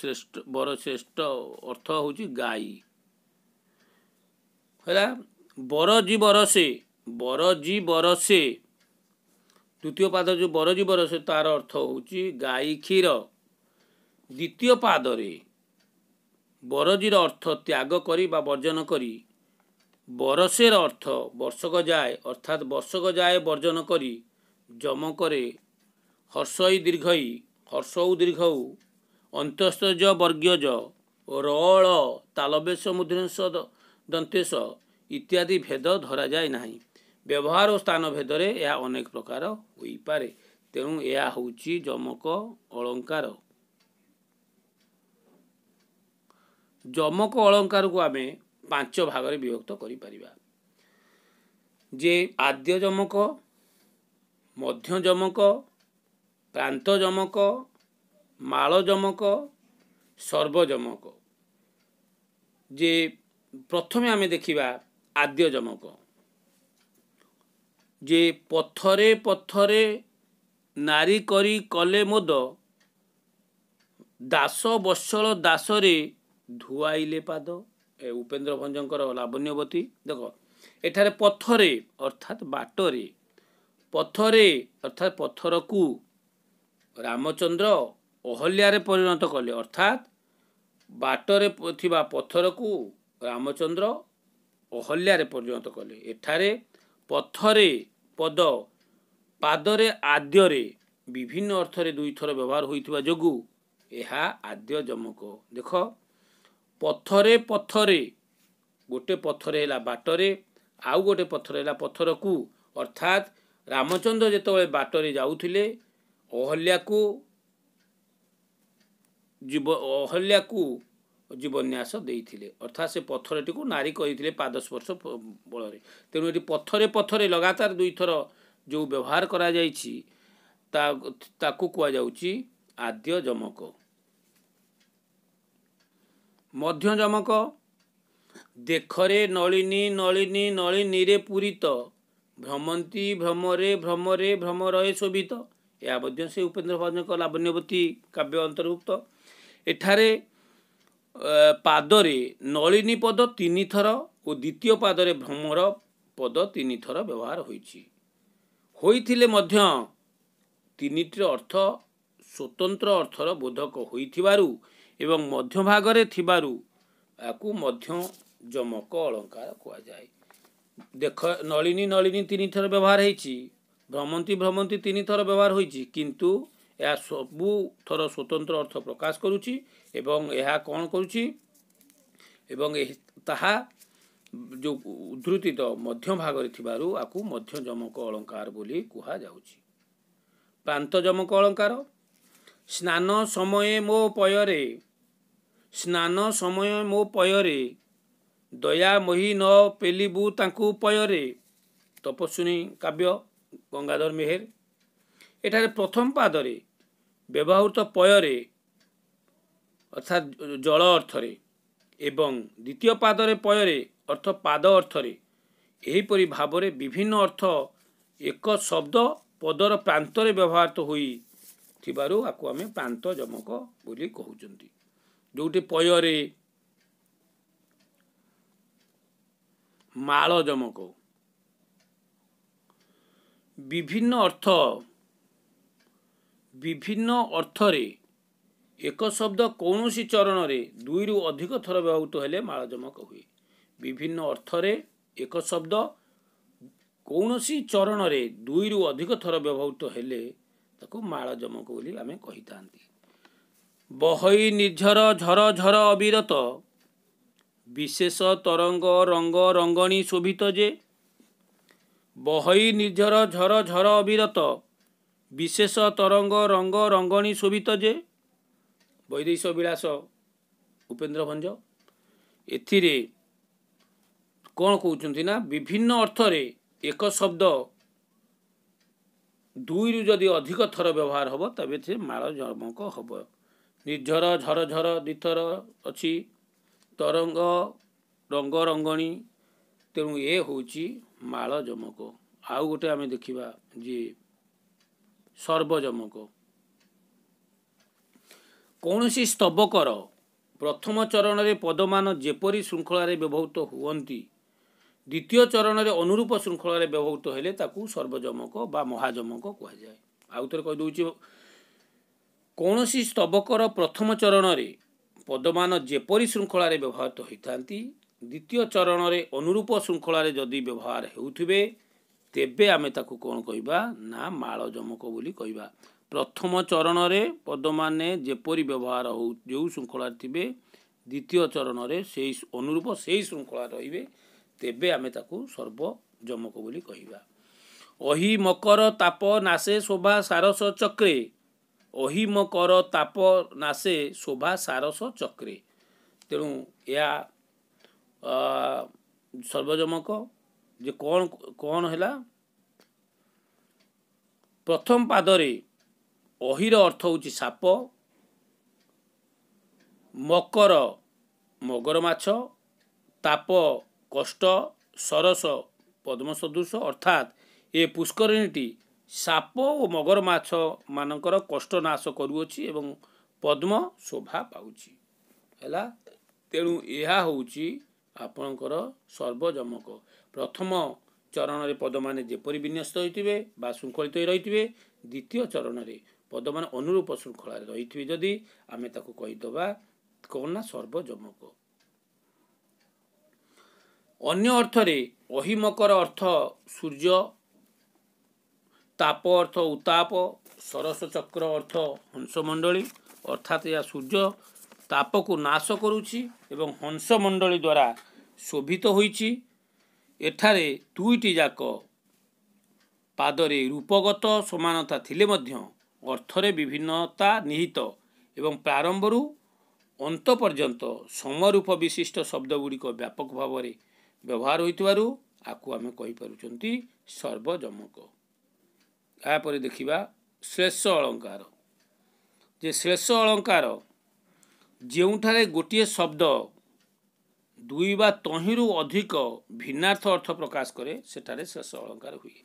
ଶ୍ରେଷ୍ଠ ବର ଶ୍ରେଷ୍ଠ ଅର୍ଥ ହେଉଛି ଗାଈ ହେଲା ବର ଜୀବର ସେ ବରଜୀ ବର ସେ ତୃତୀୟ ପାଦ ଯେଉଁ ବରଜୀବର ସେ ତାର ଅର୍ଥ ହେଉଛି ଗାଈ କ୍ଷୀର ଦ୍ୱିତୀୟ ପାଦରେ ବରଜୀର ଅର୍ଥ ତ୍ୟାଗ କରି ବା ବର୍ଜନ କରି ବରସେର ଅର୍ଥ ବର୍ଷକ ଯାଏ ଅର୍ଥାତ୍ ବର୍ଷକ ଯାଏ ବର୍ଜନ କରି ଯମକରେ ହର୍ଷଇ ଦୀର୍ଘଇ ହର୍ଷଉ ଦୀର୍ଘଉ ଅନ୍ତସ୍ତଜ ବର୍ଗ୍ୟଜ ରଳ ତାଲବେଶ ମୁଦ୍ରେଶ ଦନ୍ତେଶ ଇତ୍ୟାଦି ଭେଦ ଧରାଯାଏ ନାହିଁ ବ୍ୟବହାର ସ୍ଥାନ ଭେଦରେ ଏହା ଅନେକ ପ୍ରକାର ହୋଇପାରେ ତେଣୁ ଏହା ହେଉଛି ଯମକ ଅଳଙ୍କାର ଯମକ ଅଳଙ୍କାରକୁ ଆମେ ପାଞ୍ଚ ଭାଗରେ ବିଭକ୍ତ କରିପାରିବା ଯେ ଆଦ୍ୟ ଯମକ ମଧ୍ୟ ଯମକ ପ୍ରାନ୍ତ ଯମକ ମାଳ ଯମକ ସର୍ବଯମକ ଯେ ପ୍ରଥମେ ଆମେ ଦେଖିବା ଆଦ୍ୟ ଯମକ ଯେ ପଥରେ ପଥରେ ନାରୀ କରି କଲେ ମଦ ଦାସ ବତ୍ସଳ ଦାସରେ ଧୁଆଇଲେ ପାଦ ଏ ଉପେନ୍ଦ୍ର ଭଞ୍ଜଙ୍କର ଲାବଣ୍ୟବତୀ ଦେଖ ଏଠାରେ ପଥରେ ଅର୍ଥାତ୍ ବାଟରେ ପଥରେ ଅର୍ଥାତ୍ ପଥରକୁ ରାମଚନ୍ଦ୍ର ଅହଲ୍ୟାରେ ପରିଣତ କଲେ ଅର୍ଥାତ୍ ବାଟରେ ଥିବା ପଥରକୁ ରାମଚନ୍ଦ୍ର ଅହଲ୍ୟାରେ ପରିଣତ କଲେ ଏଠାରେ ପଥରେ ପଦ ପାଦରେ ଆଦ୍ୟରେ ବିଭିନ୍ନ ଅର୍ଥରେ ଦୁଇଥର ବ୍ୟବହାର ହୋଇଥିବା ଯୋଗୁଁ ଏହା ଆଦ୍ୟ ଯମକ ଦେଖ ପଥରେ ପଥରେ ଗୋଟେ ପଥର ହେଲା ବାଟରେ ଆଉ ଗୋଟେ ପଥର ହେଲା ପଥରକୁ ଅର୍ଥାତ୍ ରାମଚନ୍ଦ୍ର ଯେତେବେଳେ ବାଟରେ ଯାଉଥିଲେ ଅହଲ୍ୟାକୁ ଯୁବ ଅହଲ୍ୟାକୁ ଜୀବନ୍ୟାସ ଦେଇଥିଲେ ଅର୍ଥାତ୍ ସେ ପଥରଟିକୁ ନାରୀ କରିଥିଲେ ପାଦସ୍ପର୍ଶ ବଳରେ ତେଣୁ ଏଠି ପଥରେ ପଥରେ ଲଗାତାର ଦୁଇଥର ଯେଉଁ ବ୍ୟବହାର କରାଯାଇଛି ତା ତାକୁ କୁହାଯାଉଛି ଆଦ୍ୟ ଯମକ ମଧ୍ୟ ଯମକ ଦେଖରେ ନଳିନୀ ନଳିନୀ ନଳିନୀରେ ପୂରିତ ଭ୍ରମନ୍ତି ଭ୍ରମରେ ଭ୍ରମରେ ଭ୍ରମରେ ଶୋଭିତ ଏହା ମଧ୍ୟ ସେ ଉପେନ୍ଦ୍ର ଭଞ୍ଜଙ୍କ ଲାବଣ୍ୟବତୀ କାବ୍ୟ ଅନ୍ତର୍ଭୁକ୍ତ ଏଠାରେ ପାଦରେ ନଳିନୀ ପଦ ତିନିଥର ଓ ଦ୍ୱିତୀୟ ପାଦରେ ଭ୍ରମର ପଦ ତିନିଥର ବ୍ୟବହାର ହୋଇଛି ହୋଇଥିଲେ ମଧ୍ୟ ତିନିଟିର ଅର୍ଥ ସ୍ୱତନ୍ତ୍ର ଅର୍ଥର ବୋଧକ ହୋଇଥିବାରୁ ଏବଂ ମଧ୍ୟଭାଗରେ ଥିବାରୁ ଏହାକୁ ମଧ୍ୟ ଯମକ ଅଳଙ୍କାର କୁହାଯାଏ ଦେଖ ନଳିନୀ ନଳିନୀ ତିନିଥର ବ୍ୟବହାର ହୋଇଛି ଭ୍ରମନ୍ତୀ ଭ୍ରମନ୍ତୀ ତିନିଥର ବ୍ୟବହାର ହୋଇଛି କିନ୍ତୁ ଏହା ସବୁଥର ସ୍ୱତନ୍ତ୍ର ଅର୍ଥ ପ୍ରକାଶ କରୁଛି ଏବଂ ଏହା କ'ଣ କରୁଛି ଏବଂ ଏହି ତାହା ଯେଉଁ ଉଦ୍ଧୃତିତ ମଧ୍ୟ ଭାଗରେ ଥିବାରୁ ଆକୁ ମଧ୍ୟଜମକ ଅଳଙ୍କାର ବୋଲି କୁହାଯାଉଛି ପ୍ରାନ୍ତଜମକ ଅଳଙ୍କାର ସ୍ନାନ ସମୟ ମୋ ପୟରେ ସ୍ନାନ ସମୟ ମୋ ପୟରେ ଦୟା ମହି ନ ପେଲିବୁ ତାଙ୍କୁ ପୟରେ ତପସ୍ୱିନୀ କାବ୍ୟ ଗଙ୍ଗାଧର ମେହେର ଏଠାରେ ପ୍ରଥମ ପାଦରେ ବ୍ୟବହୃତ ପୟରେ ଅର୍ଥାତ୍ ଜଳ ଅର୍ଥରେ ଏବଂ ଦ୍ୱିତୀୟ ପାଦରେ ପୟରେ ଅର୍ଥ ପାଦ ଅର୍ଥରେ ଏହିପରି ଭାବରେ ବିଭିନ୍ନ ଅର୍ଥ ଏକ ଶବ୍ଦ ପଦର ପ୍ରାନ୍ତରେ ବ୍ୟବହୃତ ହୋଇଥିବାରୁ ଆକୁ ଆମେ ପ୍ରାନ୍ତ ଜମକ ବୋଲି କହୁଛନ୍ତି ଯେଉଁଠି ପୟରେ ମାଳ ଜମକ ବିଭିନ୍ନ ଅର୍ଥ ବିଭିନ୍ନ ଅର୍ଥରେ ଏକ ଶବ୍ଦ କୌଣସି ଚରଣରେ ଦୁଇରୁ ଅଧିକ ଥର ବ୍ୟବହୃତ ହେଲେ ମାଳଜମକ ହୁଏ ବିଭିନ୍ନ ଅର୍ଥରେ ଏକ ଶବ୍ଦ କୌଣସି ଚରଣରେ ଦୁଇରୁ ଅଧିକ ଥର ବ୍ୟବହୃତ ହେଲେ ତାକୁ ମାଳଜମକ ବୋଲି ଆମେ କହିଥାନ୍ତି ବହି ନିଝର ଝର ଝର ଅବିରତ ବିଶେଷ ତରଙ୍ଗ ରଙ୍ଗ ରଙ୍ଗଣୀ ଶୋଭିତ ଯେ ବହି ନିଝର ଝର ଝର ଅବିରତ ବିଶେଷ ତରଙ୍ଗ ରଙ୍ଗ ରଙ୍ଗଣୀ ଶୋଭିତ ଯେ ବୈଦେଶ ବିଳାସ ଉପେନ୍ଦ୍ର ଭଞ୍ଜ ଏଥିରେ କ'ଣ କହୁଛନ୍ତି ନା ବିଭିନ୍ନ ଅର୍ଥରେ ଏକ ଶବ୍ଦ ଦୁଇରୁ ଯଦି ଅଧିକ ଥର ବ୍ୟବହାର ହେବ ତେବେ ସେ ମାଳ ଝମକ ହେବ ନିର୍ଝର ଝର ଝର ଦୁଇ ଥର ଅଛି ତରଙ୍ଗ ରଙ୍ଗ ରଙ୍ଗଣୀ ତେଣୁ ଏ ହେଉଛି ମାଳ ଝମକ ଆଉ ଗୋଟେ ଆମେ ଦେଖିବା ଯିଏ ସର୍ବଯମକ କୌଣସି ସ୍ତବକର ପ୍ରଥମ ଚରଣରେ ପଦମାନ ଯେପରି ଶୃଙ୍ଖଳାରେ ବ୍ୟବହୃତ ହୁଅନ୍ତି ଦ୍ୱିତୀୟ ଚରଣରେ ଅନୁରୂପ ଶୃଙ୍ଖଳାରେ ବ୍ୟବହୃତ ହେଲେ ତାକୁ ସର୍ବଯମକ ବା ମହାଜମକ କୁହାଯାଏ ଆଉ ଥରେ କହିଦେଉଛି କୌଣସି ସ୍ତବକର ପ୍ରଥମ ଚରଣରେ ପଦମାନ ଯେପରି ଶୃଙ୍ଖଳାରେ ବ୍ୟବହୃତ ହୋଇଥାନ୍ତି ଦ୍ୱିତୀୟ ଚରଣରେ ଅନୁରୂପ ଶୃଙ୍ଖଳାରେ ଯଦି ବ୍ୟବହାର ହେଉଥିବେ ତେବେ ଆମେ ତାକୁ କ'ଣ କହିବା ନା ମାଳ ଜମକ ବୋଲି କହିବା ପ୍ରଥମ ଚରଣରେ ପଦମାନେ ଯେପରି ବ୍ୟବହାର ହେଉ ଯେଉଁ ଶୃଙ୍ଖଳାରେ ଥିବେ ଦ୍ୱିତୀୟ ଚରଣରେ ସେଇ ଅନୁରୂପ ସେଇ ଶୃଙ୍ଖଳା ରହିବେ ତେବେ ଆମେ ତାକୁ ସର୍ବଜମକ ବୋଲି କହିବା ଅହି ମକର ତାପ ନାସେ ଶୋଭା ସାରସ ଚକ୍ରେ ଅହି ମକର ତାପ ନାସେ ଶୋଭା ସାରସ ଚକ୍ରେ ତେଣୁ ଏହା ସର୍ବଜମକ ଯେ କ'ଣ କ'ଣ ହେଲା ପ୍ରଥମ ପାଦରେ ଅହିର ଅର୍ଥ ହେଉଛି ସାପ ମକର ମଗର ମାଛ ତାପ କଷ୍ଟ ସରସ ପଦ୍ମ ସଦୃଶ ଅର୍ଥାତ୍ ଏ ପୁଷ୍କରିଣୀଟି ସାପ ଓ ମଗର ମାଛମାନଙ୍କର କଷ୍ଟ ନାଶ କରୁଅଛି ଏବଂ ପଦ୍ମ ଶୋଭା ପାଉଛି ହେଲା ତେଣୁ ଏହା ହେଉଛି ଆପଣଙ୍କର ସର୍ବଜମକ ପ୍ରଥମ ଚରଣରେ ପଦମାନେ ଯେପରି ବିନ୍ୟସ୍ତ ହୋଇଥିବେ ବା ଶୃଙ୍ଖଳିତ ହୋଇ ରହିଥିବେ ଦ୍ୱିତୀୟ ଚରଣରେ ପଦମାନେ ଅନୁରୂପ ଶୃଙ୍ଖଳାରେ ରହିଥିବେ ଯଦି ଆମେ ତାକୁ କହିଦେବା କ'ଣ ନା ସର୍ବଜମକ ଅନ୍ୟ ଅର୍ଥରେ ଅହିମକର ଅର୍ଥ ସୂର୍ଯ୍ୟ ତାପ ଅର୍ଥ ଉତ୍ତାପ ସରସ ଚକ୍ର ଅର୍ଥ ହଂସମଣ୍ଡଳୀ ଅର୍ଥାତ୍ ଏହା ସୂର୍ଯ୍ୟ ତାପକୁ ନାଶ କରୁଛି ଏବଂ ହଂସମଣ୍ଡଳୀ ଦ୍ୱାରା ଶୋଭିତ ହୋଇଛି ଏଠାରେ ଦୁଇଟି ଯାକ ପାଦରେ ରୂପଗତ ସମାନତା ଥିଲେ ମଧ୍ୟ ଅର୍ଥରେ ବିଭିନ୍ନତା ନିହିତ ଏବଂ ପ୍ରାରମ୍ଭରୁ ଅନ୍ତ ପର୍ଯ୍ୟନ୍ତ ସମରୂପ ବିଶିଷ୍ଟ ଶବ୍ଦ ଗୁଡ଼ିକ ବ୍ୟାପକ ଭାବରେ ବ୍ୟବହାର ହୋଇଥିବାରୁ ଆକୁ ଆମେ କହିପାରୁଛନ୍ତି ସର୍ବଜମକ ଏହାପରେ ଦେଖିବା ଶ୍ଳେଷ ଅଳଙ୍କାର ଯେ ଶ୍ଳେଷ ଅଳଙ୍କାର ଯେଉଁଠାରେ ଗୋଟିଏ ଶବ୍ଦ ଦୁଇ ବା ତହିଁରୁ ଅଧିକ ଭିନ୍ନାର୍ଥ ଅର୍ଥ ପ୍ରକାଶ କରେ ସେଠାରେ ଶେଷ ଅଳଙ୍କାର ହୁଏ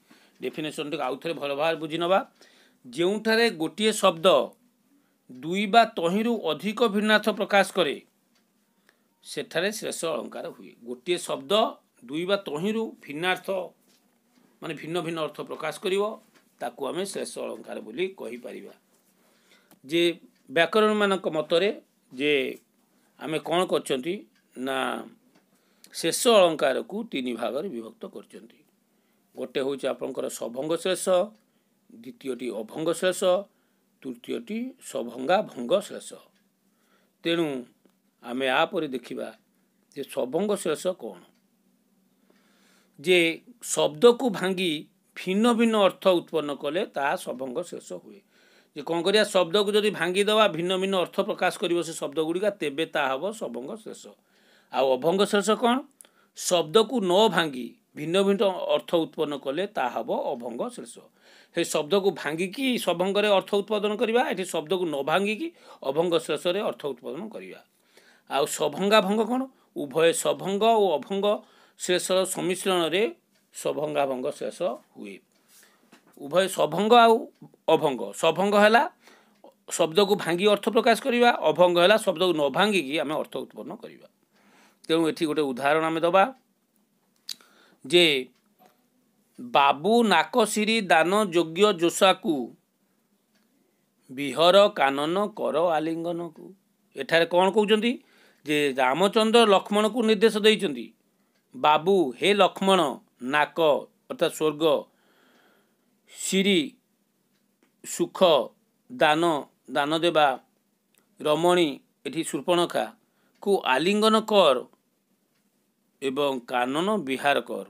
ଡେଫିନେସନ୍ଟିକୁ ଆଉଥରେ ଭଲ ଭାବରେ ବୁଝିନେବା ଯେଉଁଠାରେ ଗୋଟିଏ ଶବ୍ଦ ଦୁଇ ବା ତହିଁରୁ ଅଧିକ ଭିନ୍ନାର୍ଥ ପ୍ରକାଶ କରେ ସେଠାରେ ଶେଷ ଅଳଙ୍କାର ହୁଏ ଗୋଟିଏ ଶବ୍ଦ ଦୁଇ ବା ତହିଁରୁ ଭିନ୍ନାର୍ଥ ମାନେ ଭିନ୍ନ ଭିନ୍ନ ଅର୍ଥ ପ୍ରକାଶ କରିବ ତାକୁ ଆମେ ଶେଷ ଅଳଙ୍କାର ବୋଲି କହିପାରିବା ଯେ ବ୍ୟାକରଣମାନଙ୍କ ମତରେ ଯେ ଆମେ କ'ଣ କରିଛନ୍ତି ନା ଶେଷ ଅଳଙ୍କାରକୁ ତିନି ଭାଗରେ ବିଭକ୍ତ କରିଛନ୍ତି ଗୋଟେ ହେଉଛି ଆପଣଙ୍କର ସଭଙ୍ଗ ଶେଷ ଦ୍ୱିତୀୟଟି ଅଭଙ୍ଗ ଶେଷ ତୃତୀୟଟି ସଭଙ୍ଗାଭଙ୍ଗ ଶେଷ ତେଣୁ ଆମେ ଆ ପରେ ଦେଖିବା ଯେ ସଭଙ୍ଗ ଶେଷ କ'ଣ ଯେ ଶବ୍ଦକୁ ଭାଙ୍ଗି ଭିନ୍ନ ଭିନ୍ନ ଅର୍ଥ ଉତ୍ପନ୍ନ କଲେ ତାହା ସଭଙ୍ଗ ଶେଷ ହୁଏ ଯେ କ'ଣ କରିବା ଶବ୍ଦକୁ ଯଦି ଭାଙ୍ଗିଦେବା ଭିନ୍ନ ଭିନ୍ନ ଅର୍ଥ ପ୍ରକାଶ କରିବ ସେ ଶବ୍ଦ ଗୁଡ଼ିକ ତେବେ ତାହା ହେବ ସଭଙ୍ଗ ଶେଷ ଆଉ ଅଭଙ୍ଗ ଶେଷ କ'ଣ ଶବ୍ଦକୁ ନ ଭାଙ୍ଗି ଭିନ୍ନ ଭିନ୍ନ ଅର୍ଥ ଉତ୍ପନ୍ନ କଲେ ତାହା ହେବ ଅଭଙ୍ଗ ଶେଷ ସେ ଶବ୍ଦକୁ ଭାଙ୍ଗିକି ସଭଙ୍ଗରେ ଅର୍ଥ ଉତ୍ପାଦନ କରିବା ଏଠି ଶବ୍ଦକୁ ନ ଭାଙ୍ଗିକି ଅଭଙ୍ଗ ଶେଷରେ ଅର୍ଥ ଉତ୍ପାଦନ କରିବା ଆଉ ସଭଙ୍ଗାଭଙ୍ଗ କ'ଣ ଉଭୟ ସଭଙ୍ଗ ଓ ଅଭଙ୍ଗ ଶେଷର ସମିଶ୍ରଣରେ ସଭଙ୍ଗାଭଙ୍ଗ ଶେଷ ହୁଏ ଉଭୟ ସଭଙ୍ଗ ଆଉ ଅଭଙ୍ଗ ସଭଙ୍ଗ ହେଲା ଶବ୍ଦକୁ ଭାଙ୍ଗି ଅର୍ଥ ପ୍ରକାଶ କରିବା ଅଭଙ୍ଗ ହେଲା ଶବ୍ଦକୁ ନ ଭାଙ୍ଗିକି ଆମେ ଅର୍ଥ ଉତ୍ପନ୍ନ କରିବା ତେଣୁ ଏଠି ଗୋଟେ ଉଦାହରଣ ଆମେ ଦେବା ଯେ ବାବୁ ନାକଶିରି ଦାନ ଯୋଗ୍ୟ ଯୋଷାକୁ ବିହର କାନନ କର ଆଲିଙ୍ଗନକୁ ଏଠାରେ କ'ଣ କହୁଛନ୍ତି ଯେ ରାମଚନ୍ଦ୍ର ଲକ୍ଷ୍ମଣକୁ ନିର୍ଦ୍ଦେଶ ଦେଇଛନ୍ତି ବାବୁ ହେ ଲକ୍ଷ୍ମଣ ନାକ ଅର୍ଥାତ୍ ସ୍ୱର୍ଗ ଶିରି ସୁଖ ଦାନ ଦାନ ଦେବା ରମଣୀ ଏଠି ସୁପର୍ଣ୍ଣଖାକୁ ଆଲିଙ୍ଗନ କର ଏବଂ କାନନ ବିହାର କର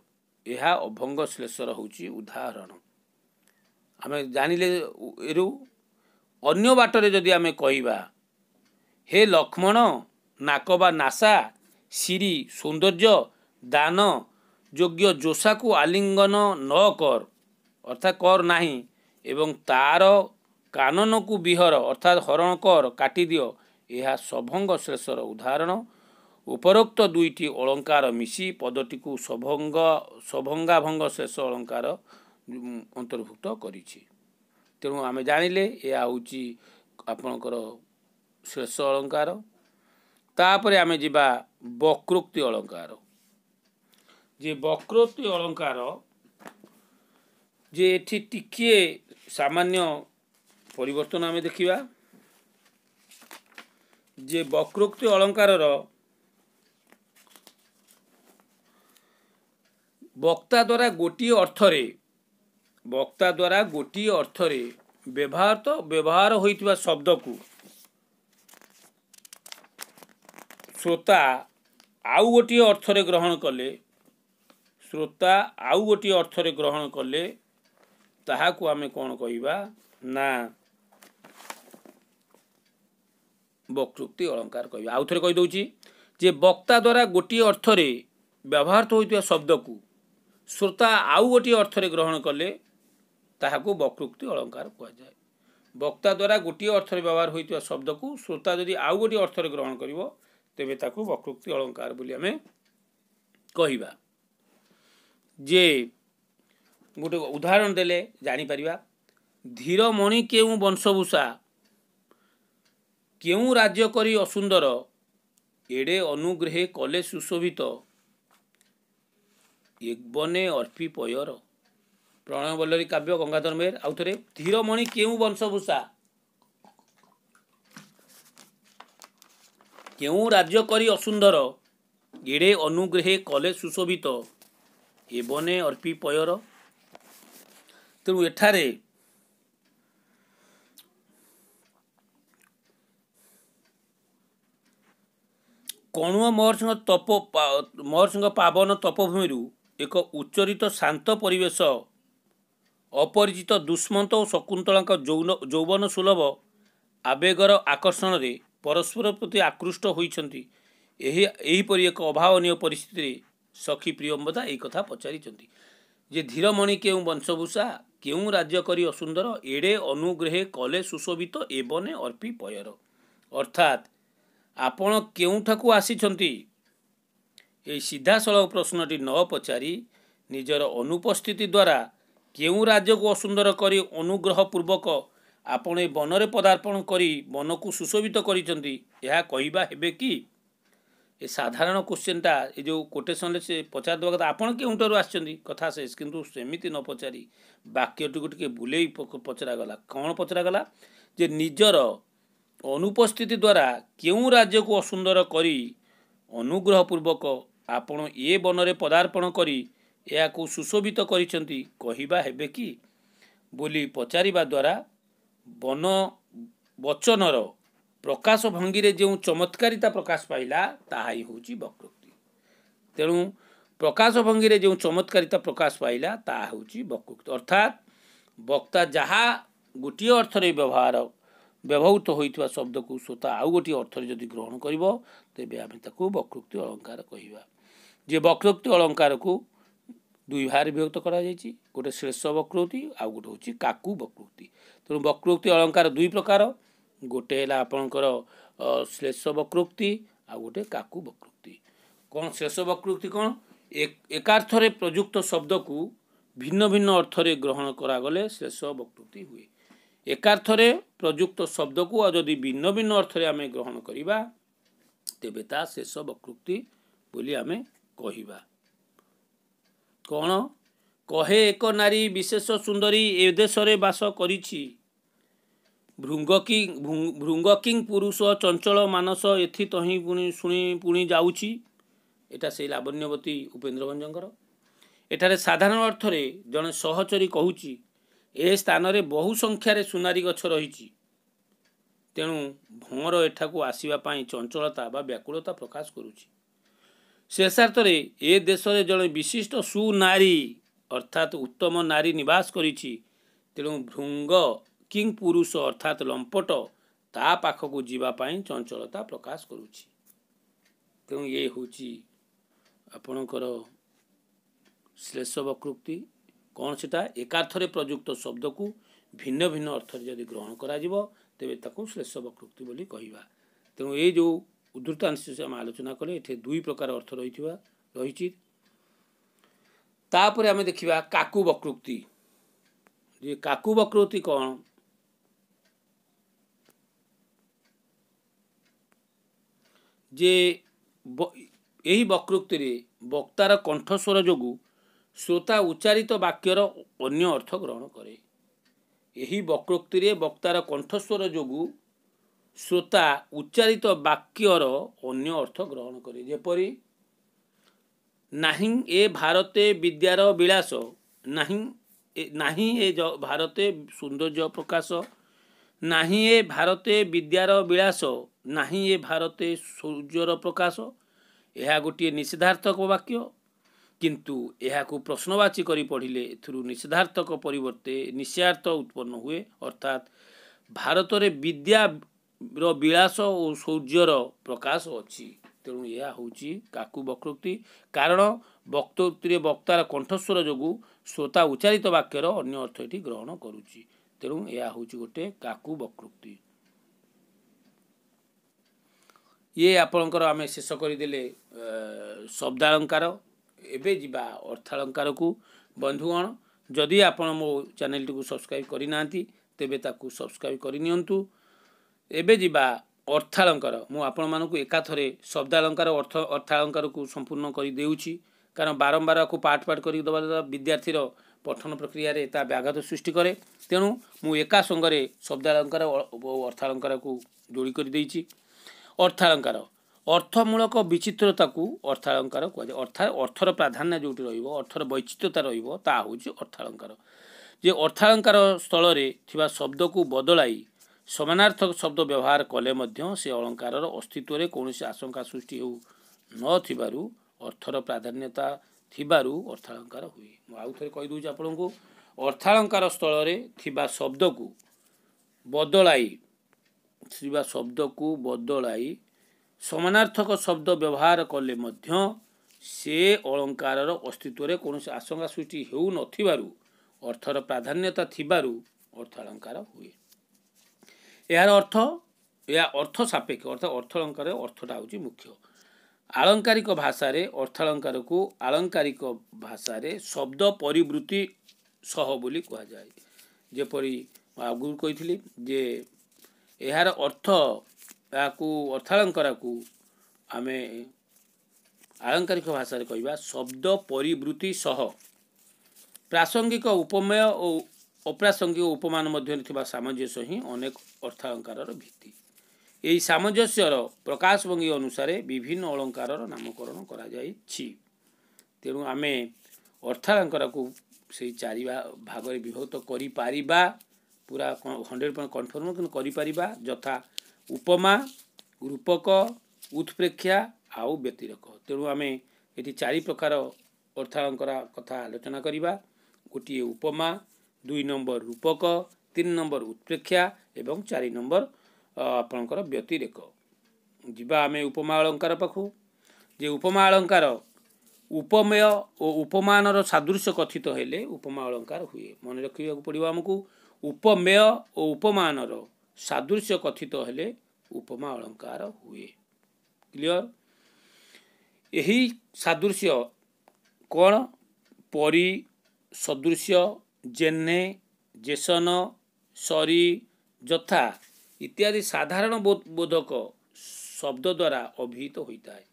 ଏହା ଅଭଙ୍ଗ ଶ୍ଳେଷର ହେଉଛି ଉଦାହରଣ ଆମେ ଜାଣିଲେ ଏରୁ ଅନ୍ୟ ବାଟରେ ଯଦି ଆମେ କହିବା ହେ ଲକ୍ଷ୍ମଣ ନାକ ବା ନାସା ସିରି ସୌନ୍ଦର୍ଯ୍ୟ ଦାନ ଯୋଗ୍ୟ ଯୋଷାକୁ ଆଲିଙ୍ଗନ ନ କର ଅର୍ଥାତ୍ କର ନାହିଁ ଏବଂ ତାର କାନନକୁ ବିହର ଅର୍ଥାତ୍ ହରଣ କର କାଟିଦିଅ ଏହା ସଭଙ୍ଗ ଶ୍ଳେଷର ଉଦାହରଣ ଉପରୋକ୍ତ ଦୁଇଟି ଅଳଙ୍କାର ମିଶି ପଦଟିକୁ ସଭଙ୍ଗ ସଭଙ୍ଗାଭଙ୍ଗ ଶେଷ ଅଳଙ୍କାର ଅନ୍ତର୍ଭୁକ୍ତ କରିଛି ତେଣୁ ଆମେ ଜାଣିଲେ ଏହା ହେଉଛି ଆପଣଙ୍କର ଶେଷ ଅଳଙ୍କାର ତାପରେ ଆମେ ଯିବା ବକୃକ୍ତି ଅଳଙ୍କାର ଯେ ବକୃତି ଅଳଙ୍କାର ଯେ ଏଠି ଟିକିଏ ସାମାନ୍ୟ ପରିବର୍ତ୍ତନ ଆମେ ଦେଖିବା ଯେ ବକୃକ୍ତି ଅଳଙ୍କାରର ବକ୍ତା ଦ୍ୱାରା ଗୋଟିଏ ଅର୍ଥରେ ବକ୍ତା ଦ୍ୱାରା ଗୋଟିଏ ଅର୍ଥରେ ବ୍ୟବହୃତ ବ୍ୟବହାର ହୋଇଥିବା ଶବ୍ଦକୁ ଶ୍ରୋତା ଆଉ ଗୋଟିଏ ଅର୍ଥରେ ଗ୍ରହଣ କଲେ ଶ୍ରୋତା ଆଉ ଗୋଟିଏ ଅର୍ଥରେ ଗ୍ରହଣ କଲେ ତାହାକୁ ଆମେ କ'ଣ କହିବା ନା ବକ୍ତୃତି ଅଳଙ୍କାର କହିବା ଆଉ ଥରେ କହିଦେଉଛି ଯେ ବକ୍ତା ଦ୍ୱାରା ଗୋଟିଏ ଅର୍ଥରେ ବ୍ୟବହୃତ ହୋଇଥିବା ଶବ୍ଦକୁ ଶ୍ରୋତା ଆଉ ଗୋଟିଏ ଅର୍ଥରେ ଗ୍ରହଣ କଲେ ତାହାକୁ ବକୃକ୍ତି ଅଳଙ୍କାର କୁହାଯାଏ ବକ୍ତା ଦ୍ୱାରା ଗୋଟିଏ ଅର୍ଥରେ ବ୍ୟବହାର ହୋଇଥିବା ଶବ୍ଦକୁ ଶ୍ରୋତା ଯଦି ଆଉ ଗୋଟିଏ ଅର୍ଥରେ ଗ୍ରହଣ କରିବ ତେବେ ତାକୁ ବକୃକ୍ତି ଅଳଙ୍କାର ବୋଲି ଆମେ କହିବା ଯେ ଗୋଟେ ଉଦାହରଣ ଦେଲେ ଜାଣିପାରିବା ଧୀରମଣି କେଉଁ ବଂଶଭୂଷା କେଉଁ ରାଜ୍ୟ କରି ଅସୁନ୍ଦର ଏଡ଼େ ଅନୁଗ୍ରହେ କଲେ ସୁଶୋଭିତ ଏକବନେ ଅର୍ପିପୟର ପ୍ରଣୟ ବଲ୍ଲରୀ କାବ୍ୟ ଗଙ୍ଗାଧର ମେହେର ଆଉ ଥରେ ଧୀରମଣି କେଉଁ ବଂଶଭୂଷା କେଉଁ ରାଜ୍ୟ କରି ଅସୁନ୍ଦର ଏଡ଼େ ଅନୁଗ୍ରହେ କଲେ ସୁଶୋଭିତ ଏବନେ ଅର୍ପିପୟର ତେଣୁ ଏଠାରେ କଣୁଅ ମହର୍ଷିଙ୍କ ତପ ମହର୍ଷିଙ୍କ ପାବନ ତପଭୂମିରୁ ଏକ ଉଚ୍ଚରିତ ଶାନ୍ତ ପରିବେଶ ଅପରିଚିତ ଦୁଷ୍ମନ୍ତ ଓ ଶକୁନ୍ତଳାଙ୍କ ଯୌନ ଯୌବନ ସୁଲଭ ଆବେଗର ଆକର୍ଷଣରେ ପରସ୍ପର ପ୍ରତି ଆକୃଷ୍ଟ ହୋଇଛନ୍ତି ଏହି ଏହିପରି ଏକ ଅଭାବନୀୟ ପରିସ୍ଥିତିରେ ସଖୀ ପ୍ରିୟମ୍ବତା ଏହି କଥା ପଚାରିଛନ୍ତି ଯେ ଧୀରମଣି କେଉଁ ବଂଶଭୂଷା କେଉଁ ରାଜ୍ୟ କରି ଅସୁନ୍ଦର ଏଡ଼େ ଅନୁଗ୍ରହେ କଲେ ସୁଶୋଭିତ ଏବନେ ଅର୍ପି ପୟର ଅର୍ଥାତ୍ ଆପଣ କେଉଁଠାକୁ ଆସିଛନ୍ତି ଏହି ସିଧାସଳଖ ପ୍ରଶ୍ନଟି ନ ପଚାରି ନିଜର ଅନୁପସ୍ଥିତି ଦ୍ୱାରା କେଉଁ ରାଜ୍ୟକୁ ଅସୁନ୍ଦର କରି ଅନୁଗ୍ରହ ପୂର୍ବକ ଆପଣ ଏ ବନରେ ପଦାର୍ପଣ କରି ବନକୁ ସୁଶୋଭିତ କରିଛନ୍ତି ଏହା କହିବା ହେବେ କି ଏ ସାଧାରଣ କୋଶ୍ଚିନ୍ଟା ଏ ଯେଉଁ କୋଟେସନରେ ସେ ପଚାରି ଦେବା କଥା ଆପଣ କେଉଁଠାରୁ ଆସିଛନ୍ତି କଥା ଶେଷ କିନ୍ତୁ ସେମିତି ନ ପଚାରି ବାକ୍ୟଟିକୁ ଟିକିଏ ବୁଲେଇ ପଚରାଗଲା କ'ଣ ପଚରାଗଲା ଯେ ନିଜର ଅନୁପସ୍ଥିତି ଦ୍ୱାରା କେଉଁ ରାଜ୍ୟକୁ ଅସୁନ୍ଦର କରି ଅନୁଗ୍ରହପୂର୍ବକ ଆପଣ ଏ ବନରେ ପଦାର୍ପଣ କରି ଏହାକୁ ସୁଶୋଭିତ କରିଛନ୍ତି କହିବା ହେବେ କି ବୋଲି ପଚାରିବା ଦ୍ୱାରା ବନ ବଚନର ପ୍ରକାଶ ଭଙ୍ଗୀରେ ଯେଉଁ ଚମତ୍କାରିତା ପ୍ରକାଶ ପାଇଲା ତାହା ହିଁ ହେଉଛି ବକୃତି ତେଣୁ ପ୍ରକାଶ ଭଙ୍ଗୀରେ ଯେଉଁ ଚମତ୍କାରିତା ପ୍ରକାଶ ପାଇଲା ତାହା ହେଉଛି ବକୃତି ଅର୍ଥାତ୍ ବକ୍ତା ଯାହା ଗୋଟିଏ ଅର୍ଥରେ ବ୍ୟବହାର ବ୍ୟବହୃତ ହୋଇଥିବା ଶବ୍ଦକୁ ସ୍ୱତା ଆଉ ଗୋଟିଏ ଅର୍ଥରେ ଯଦି ଗ୍ରହଣ କରିବ ତେବେ ଆମେ ତାକୁ ବକୃତି ଅଳଙ୍କାର କହିବା ଯେ ବକୃତି ଅଳଙ୍କାରକୁ ଦୁଇ ଭାଗରେ ବିଭକ୍ତ କରାଯାଇଛି ଗୋଟେ ଶ୍ରେଷ ବକୃତି ଆଉ ଗୋଟେ ହେଉଛି କାକୁ ବକୃତି ତେଣୁ ବକୃତି ଅଳଙ୍କାର ଦୁଇ ପ୍ରକାର ଗୋଟେ ହେଲା ଆପଣଙ୍କର ଶ୍ରେଷ ବକୃତି ଆଉ ଗୋଟେ କାକୁ ବକୃତି କ'ଣ ଶେଷ ବକୃତି କ'ଣ ଏକାର୍ଥରେ ପ୍ରଯୁକ୍ତ ଶବ୍ଦକୁ ଭିନ୍ନ ଭିନ୍ନ ଅର୍ଥରେ ଗ୍ରହଣ କରାଗଲେ ଶ୍ଲେଷ ବକୃତି ହୁଏ ଏକାର୍ଥରେ ପ୍ରଯୁକ୍ତ ଶବ୍ଦକୁ ଆଉ ଯଦି ଭିନ୍ନ ଭିନ୍ନ ଅର୍ଥରେ ଆମେ ଗ୍ରହଣ କରିବା ତେବେ ତା ଶେଷ ବକୃତି ବୋଲି ଆମେ କହିବା କ'ଣ କହେ ଏକ ନାରୀ ବିଶେଷ ସୁନ୍ଦରୀ ଏ ଦେଶରେ ବାସ କରିଛି ଭୃଙ୍ଗକି ଭୃଙ୍ଗକିଂ ପୁରୁଷ ଚଞ୍ଚଳ ମାନସ ଏଥିତ ହିଁ ପୁଣି ଶୁଣି ପୁଣି ଯାଉଛି ଏଇଟା ସେଇ ଲାବଣ୍ୟବତୀ ଉପେନ୍ଦ୍ରଭଞ୍ଜଙ୍କର ଏଠାରେ ସାଧାରଣ ଅର୍ଥରେ ଜଣେ ସହଚରୀ କହୁଛି ଏ ସ୍ଥାନରେ ବହୁ ସଂଖ୍ୟାରେ ସୁନାରୀ ଗଛ ରହିଛି ତେଣୁ ଭଅଁର ଏଠାକୁ ଆସିବା ପାଇଁ ଚଞ୍ଚଳତା ବା ବ୍ୟାକୁଳତା ପ୍ରକାଶ କରୁଛି ଶେଷାର୍ଥରେ ଏ ଦେଶରେ ଜଣେ ବିଶିଷ୍ଟ ସୁନାରୀ ଅର୍ଥାତ୍ ଉତ୍ତମ ନାରୀ ନିବାସ କରିଛି ତେଣୁ ଭୃଙ୍ଗ କିଂ ପୁରୁଷ ଅର୍ଥାତ୍ ଲମ୍ପଟ ତା ପାଖକୁ ଯିବା ପାଇଁ ଚଞ୍ଚଳତା ପ୍ରକାଶ କରୁଛି ତେଣୁ ଏ ହେଉଛି ଆପଣଙ୍କର ଶ୍ଳେଷ ବକୃତି କ'ଣ ସେଟା ଏକାର୍ଥରେ ପ୍ରଯୁକ୍ତ ଶବ୍ଦକୁ ଭିନ୍ନ ଭିନ୍ନ ଅର୍ଥରେ ଯଦି ଗ୍ରହଣ କରାଯିବ ତେବେ ତାକୁ ଶ୍ଳେଷ ବକୃତି ବୋଲି କହିବା ତେଣୁ ଏଇ ଯେଉଁ ଉଦ୍ଧୃତାଂଶ ଆମେ ଆଲୋଚନା କଲେ ଏଠି ଦୁଇ ପ୍ରକାର ଅର୍ଥ ରହିଥିବା ରହିଛି ତାପରେ ଆମେ ଦେଖିବା କାକୁ ବକୃତି ଯେ କାକୁ ବକୃତି କ'ଣ ଯେ ଏହି ବକୃତିରେ ବକ୍ତାର କଣ୍ଠସ୍ୱର ଯୋଗୁଁ ଶ୍ରୋତା ଉଚ୍ଚାରିତ ବାକ୍ୟର ଅନ୍ୟ ଅର୍ଥ ଗ୍ରହଣ କରେ ଏହି ବକୃତିରେ ବକ୍ତାର କଣ୍ଠସ୍ୱର ଯୋଗୁଁ শ্ৰোতা উচ্চাৰিত বাক্যৰ অন্য অৰ্থ গ্ৰহণ কৰে যেপৰি নাহি এ ভাৰতে বিদ্যাৰ বিলাস নাহি নাহি এ জ ভাৰতে সৌন্দৰ্য প্ৰকাশ নাহি এ ভাৰতে বিদ্যাৰ বিলাস নাহি এ ভাৰতে সূৰ্যৰ প্ৰকাশ এয়া গোটেই নিষেধাৰ্থক বাক্য কিন্তু এয়াকু প্ৰশ্নবাচী কৰি পঢ়িলে এথৰু নিষেধাৰ্থক পৰিৱৰ্তে নিচাৰ্থ উৎপন্ন হুৱে অৰ্থাৎ ভাৰতৰে বিদ্যা ର ବିଳାସ ଓ ସୌର୍ଯ୍ୟର ପ୍ରକାଶ ଅଛି ତେଣୁ ଏହା ହେଉଛି କାକୁ ବକୃତି କାରଣ ବକ୍ତୃତିରେ ବକ୍ତାର କଣ୍ଠସ୍ୱର ଯୋଗୁଁ ଶ୍ରୋତା ଉଚ୍ଚାରିତ ବାକ୍ୟର ଅନ୍ୟ ଅର୍ଥ ଏଠି ଗ୍ରହଣ କରୁଛି ତେଣୁ ଏହା ହେଉଛି ଗୋଟେ କାକୁ ବକୃତି ଇଏ ଆପଣଙ୍କର ଆମେ ଶେଷ କରିଦେଲେ ଶବ୍ଦାଳଙ୍କାର ଏବେ ଯିବା ଅର୍ଥାଳଙ୍କାରକୁ ବନ୍ଧୁଗଣ ଯଦି ଆପଣ ମୋ ଚ୍ୟାନେଲଟିକୁ ସବସ୍କ୍ରାଇବ୍ କରିନାହାନ୍ତି ତେବେ ତାକୁ ସବସ୍କ୍ରାଇବ୍ କରିନିଅନ୍ତୁ ଏବେ ଯିବା ଅର୍ଥାଳଙ୍କାର ମୁଁ ଆପଣମାନଙ୍କୁ ଏକାଥରେ ଶବ୍ଦାଳଙ୍କାର ଅର୍ଥ ଅର୍ଥାଳଙ୍କାରକୁ ସମ୍ପୂର୍ଣ୍ଣ କରିଦେଉଛି କାରଣ ବାରମ୍ବାର ଆକୁ ପାଠ ପାଠ କରିକି ଦେବା ଦ୍ୱାରା ବିଦ୍ୟାର୍ଥୀର ପଠନ ପ୍ରକ୍ରିୟାରେ ତା ବ୍ୟାଘାତ ସୃଷ୍ଟି କରେ ତେଣୁ ମୁଁ ଏକା ସଙ୍ଗରେ ଶବ୍ଦାଳଙ୍କାର ଓ ଅର୍ଥାଳଙ୍କାରକୁ ଯୋଡ଼ି କରିଦେଇଛି ଅର୍ଥାଳଙ୍କାର ଅର୍ଥମୂଳକ ବିଚିତ୍ରତାକୁ ଅର୍ଥାଳଙ୍କାର କୁହାଯାଏ ଅର୍ଥାତ୍ ଅର୍ଥର ପ୍ରାଧାନ୍ୟ ଯେଉଁଠି ରହିବ ଅର୍ଥର ବୈଚିତ୍ରତା ରହିବ ତାହା ହେଉଛି ଅର୍ଥାଳଙ୍କାର ଯେ ଅର୍ଥାଳଙ୍କାର ସ୍ଥଳରେ ଥିବା ଶବ୍ଦକୁ ବଦଳାଇ ସମାନାର୍ଥକ ଶବ୍ଦ ବ୍ୟବହାର କଲେ ମଧ୍ୟ ସେ ଅଳଙ୍କାରର ଅସ୍ତିତ୍ୱରେ କୌଣସି ଆଶଙ୍କା ସୃଷ୍ଟି ହେଉ ନଥିବାରୁ ଅର୍ଥର ପ୍ରାଧାନ୍ୟତା ଥିବାରୁ ଅର୍ଥାଳଙ୍କାର ହୁଏ ମୁଁ ଆଉ ଥରେ କହିଦେଉଛି ଆପଣଙ୍କୁ ଅର୍ଥାଳଙ୍କାର ସ୍ଥଳରେ ଥିବା ଶବ୍ଦକୁ ବଦଳାଇ ଥିବା ଶବ୍ଦକୁ ବଦଳାଇ ସମାନାର୍ଥକ ଶବ୍ଦ ବ୍ୟବହାର କଲେ ମଧ୍ୟ ସେ ଅଳଙ୍କାରର ଅସ୍ତିତ୍ୱରେ କୌଣସି ଆଶଙ୍କା ସୃଷ୍ଟି ହେଉନଥିବାରୁ ଅର୍ଥର ପ୍ରାଧାନ୍ୟତା ଥିବାରୁ ଅର୍ଥାଳଙ୍କାର ହୁଏ ଏହାର ଅର୍ଥ ଏହା ଅର୍ଥ ସାପେକ୍ଷ ଅର୍ଥାତ୍ ଅର୍ଥଳଙ୍କାର ଅର୍ଥଟା ହେଉଛି ମୁଖ୍ୟ ଆଳଙ୍କାରିକ ଭାଷାରେ ଅର୍ଥାଳଙ୍କାରକୁ ଆଳଙ୍କାରିକ ଭାଷାରେ ଶବ୍ଦ ପରିବୃତ୍ତି ସହ ବୋଲି କୁହାଯାଏ ଯେପରି ମୁଁ ଆଗରୁ କହିଥିଲି ଯେ ଏହାର ଅର୍ଥ ଏହାକୁ ଅର୍ଥାଳଙ୍କାରକୁ ଆମେ ଆଳଙ୍କାରିକ ଭାଷାରେ କହିବା ଶବ୍ଦ ପରିବୃତ୍ତି ସହ ପ୍ରାସଙ୍ଗିକ ଉପମେୟ ଓ ଅପ୍ରାସଙ୍ଗିକ ଉପମାନ ମଧ୍ୟରେ ଥିବା ସାମଞ୍ଜସ୍ୟ ହିଁ ଅନେକ ଅର୍ଥାଳଙ୍କାରର ଭିତ୍ତି ଏହି ସାମଞ୍ଜସ୍ୟର ପ୍ରକାଶଭଙ୍ଗୀ ଅନୁସାରେ ବିଭିନ୍ନ ଅଳଙ୍କାରର ନାମକରଣ କରାଯାଇଛି ତେଣୁ ଆମେ ଅର୍ଥାଳଙ୍କାରକୁ ସେଇ ଚାରି ଭାଗରେ ବିଭକ୍ତ କରିପାରିବା ପୁରା ହଣ୍ଡ୍ରେଡ଼ ପରସେଣ୍ଟ କନଫର୍ମ କିନ୍ତୁ କରିପାରିବା ଯଥା ଉପମା ରୂପକ ଉତ୍ପ୍ରେକ୍ଷା ଆଉ ବ୍ୟତିରେକ ତେଣୁ ଆମେ ଏଠି ଚାରି ପ୍ରକାର ଅର୍ଥାଳଙ୍କର କଥା ଆଲୋଚନା କରିବା ଗୋଟିଏ ଉପମା ଦୁଇ ନମ୍ବର ରୂପକ ତିନି ନମ୍ବର ଉତ୍ପ୍ରେକ୍ଷା ଏବଂ ଚାରି ନମ୍ବର ଆପଣଙ୍କର ବ୍ୟତିରେକ ଯିବା ଆମେ ଉପମା ଅଳଙ୍କାର ପାଖକୁ ଯେ ଉପମା ଅଳଙ୍କାର ଉପମେୟ ଓ ଉପମାନର ସାଦୃଶ୍ୟ କଥିତ ହେଲେ ଉପମା ଅଳଙ୍କାର ହୁଏ ମନେ ରଖିବାକୁ ପଡ଼ିବ ଆମକୁ ଉପମେୟ ଓ ଉପମାନର ସାଦୃଶ୍ୟ କଥିତ ହେଲେ ଉପମା ଅଳଙ୍କାର ହୁଏ କ୍ଲିଅର ଏହି ସାଦୃଶ୍ୟ କ'ଣ ପରି ସଦୃଶ୍ୟ ଜେନେ ଜେସନ ସରି ଯଥା ଇତ୍ୟାଦି ସାଧାରଣ ବୋଧକ ଶବ୍ଦ ଦ୍ୱାରା ଅଭିହିତ ହୋଇଥାଏ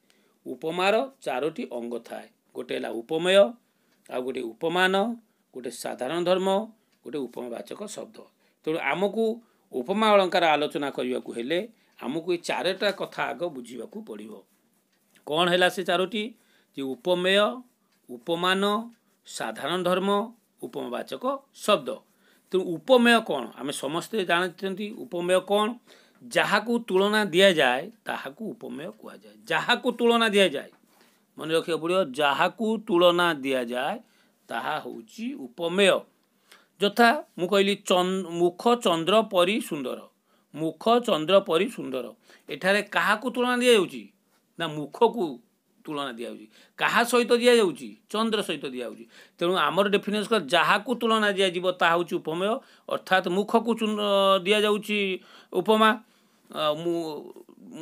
ଉପମାର ଚାରୋଟି ଅଙ୍ଗ ଥାଏ ଗୋଟେ ହେଲା ଉପମେୟ ଆଉ ଗୋଟେ ଉପମାନ ଗୋଟେ ସାଧାରଣ ଧର୍ମ ଗୋଟେ ଉପମାବାଚକ ଶବ୍ଦ ତେଣୁ ଆମକୁ ଉପମା ଅଳଙ୍କାର ଆଲୋଚନା କରିବାକୁ ହେଲେ ଆମକୁ ଏ ଚାରିଟା କଥା ଆଗ ବୁଝିବାକୁ ପଡ଼ିବ କ'ଣ ହେଲା ସେ ଚାରୋଟି ଯେ ଉପମେୟ ଉପମାନ ସାଧାରଣ ଧର୍ମ ଉପମବାଚକ ଶବ୍ଦ ତେଣୁ ଉପମେୟ କ'ଣ ଆମେ ସମସ୍ତେ ଜାଣିଛନ୍ତି ଉପମେୟ କ'ଣ ଯାହାକୁ ତୁଳନା ଦିଆଯାଏ ତାହାକୁ ଉପମେୟ କୁହାଯାଏ ଯାହାକୁ ତୁଳନା ଦିଆଯାଏ ମନେ ରଖିବାକୁ ପଡ଼ିବ ଯାହାକୁ ତୁଳନା ଦିଆଯାଏ ତାହା ହେଉଛି ଉପମେୟ ଯଥା ମୁଁ କହିଲି ମୁଖ ଚନ୍ଦ୍ର ପରି ସୁନ୍ଦର ମୁଖ ଚନ୍ଦ୍ର ପରି ସୁନ୍ଦର ଏଠାରେ କାହାକୁ ତୁଳନା ଦିଆଯାଉଛି ନା ମୁଖକୁ ତୁଳନା ଦିଆହେଉଛି କାହା ସହିତ ଦିଆଯାଉଛି ଚନ୍ଦ୍ର ସହିତ ଦିଆହେଉଛି ତେଣୁ ଆମର ଡେଫିନେସନ୍ ଯାହାକୁ ତୁଳନା ଦିଆଯିବ ତାହା ହେଉଛି ଉପମେୟ ଅର୍ଥାତ୍ ମୁଖକୁ ଦିଆଯାଉଛି ଉପମା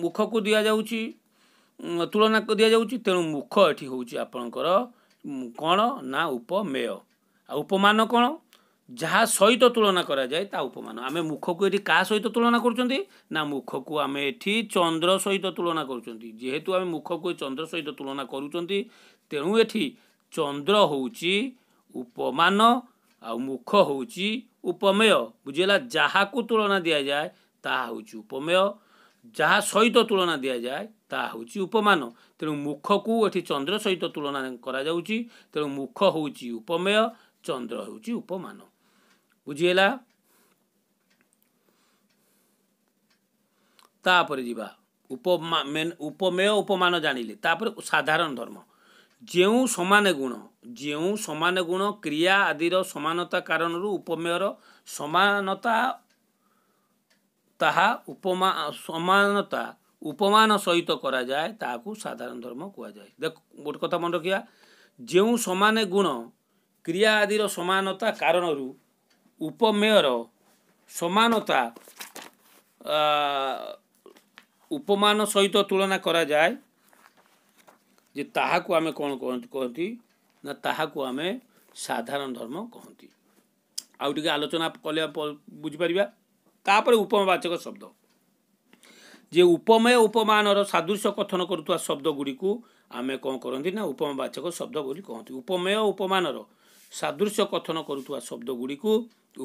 ମୁଖକୁ ଦିଆଯାଉଛି ତୁଳନା ଦିଆଯାଉଛି ତେଣୁ ମୁଖ ଏଠି ହେଉଛି ଆପଣଙ୍କର କ'ଣ ନା ଉପମେୟ ଆଉ ଉପମାନ କ'ଣ ଯାହା ସହିତ ତୁଳନା କରାଯାଏ ତା ଉପମାନ ଆମେ ମୁଖକୁ ଏଠି କାହା ସହିତ ତୁଳନା କରୁଛନ୍ତି ନା ମୁଖକୁ ଆମେ ଏଠି ଚନ୍ଦ୍ର ସହିତ ତୁଳନା କରୁଛନ୍ତି ଯେହେତୁ ଆମେ ମୁଖକୁ ଚନ୍ଦ୍ର ସହିତ ତୁଳନା କରୁଛନ୍ତି ତେଣୁ ଏଠି ଚନ୍ଦ୍ର ହେଉଛି ଉପମାନ ଆଉ ମୁଖ ହେଉଛି ଉପମେୟ ବୁଝିଲା ଯାହାକୁ ତୁଳନା ଦିଆଯାଏ ତାହା ହେଉଛି ଉପମେୟ ଯାହା ସହିତ ତୁଳନା ଦିଆଯାଏ ତାହା ହେଉଛି ଉପମାନ ତେଣୁ ମୁଖକୁ ଏଠି ଚନ୍ଦ୍ର ସହିତ ତୁଳନା କରାଯାଉଛି ତେଣୁ ମୁଖ ହେଉଛି ଉପମେୟ ଚନ୍ଦ୍ର ହେଉଛି ଉପମାନ ବୁଝିହେଲା ତାପରେ ଯିବା ଉପମା ଉପମେୟ ଉପମାନ ଜାଣିଲେ ତାପରେ ସାଧାରଣ ଧର୍ମ ଯେଉଁ ସମାନ ଗୁଣ ଯେଉଁ ସମାନ ଗୁଣ କ୍ରିୟା ଆଦିର ସମାନତା କାରଣରୁ ଉପମେୟର ସମାନତା ତାହା ଉପମା ସମାନତା ଉପମାନ ସହିତ କରାଯାଏ ତାହାକୁ ସାଧାରଣ ଧର୍ମ କୁହାଯାଏ ଦେଖ ଗୋଟେ କଥା ମନେ ରଖିବା ଯେଉଁ ସମାନ ଗୁଣ କ୍ରିୟା ଆଦିର ସମାନତା କାରଣରୁ ଉପମେୟର ସମାନତା ଉପମାନ ସହିତ ତୁଳନା କରାଯାଏ ଯେ ତାହାକୁ ଆମେ କ'ଣ କହନ୍ତି କହନ୍ତି ନା ତାହାକୁ ଆମେ ସାଧାରଣ ଧର୍ମ କହନ୍ତି ଆଉ ଟିକେ ଆଲୋଚନା କଲେ ବୁଝିପାରିବା ତାପରେ ଉପମବାଚକ ଶବ୍ଦ ଯେ ଉପମେୟ ଉପମାନର ସାଦୃଶ୍ୟ କଥନ କରୁଥିବା ଶବ୍ଦ ଗୁଡ଼ିକୁ ଆମେ କ'ଣ କରନ୍ତି ନା ଉପମବାଚକ ଶବ୍ଦ ବୋଲି କହନ୍ତି ଉପମେୟ ଉପମାନର ସାଦୃଶ୍ୟ କଥନ କରୁଥିବା ଶବ୍ଦ ଗୁଡ଼ିକୁ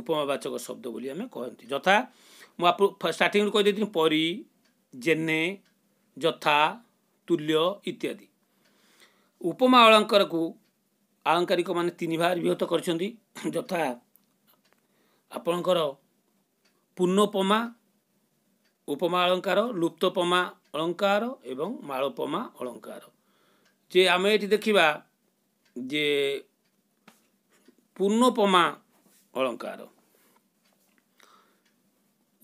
ଉପମାବାଚକ ଶବ୍ଦ ବୋଲି ଆମେ କହନ୍ତି ଯଥା ମୁଁ ଷ୍ଟାର୍ଟିଂରୁ କହିଦେଇଥିଲି ପରି ଜେନେ ଯଥା ତୁଲ୍ୟ ଇତ୍ୟାଦି ଉପମା ଅଳଙ୍କାରକୁ ଆଳଙ୍କାରିକମାନେ ତିନି ଭାଗରେ ବିହତ କରିଛନ୍ତି ଯଥା ଆପଣଙ୍କର ପୂର୍ଣ୍ଣୋପମା ଉପମା ଅଳଙ୍କାର ଲୁପ୍ତପମା ଅଳଙ୍କାର ଏବଂ ମାଳପମା ଅଳଙ୍କାର ଯେ ଆମେ ଏଠି ଦେଖିବା ଯେ ପୂର୍ଣ୍ଣୋପମା ଅଳଙ୍କାର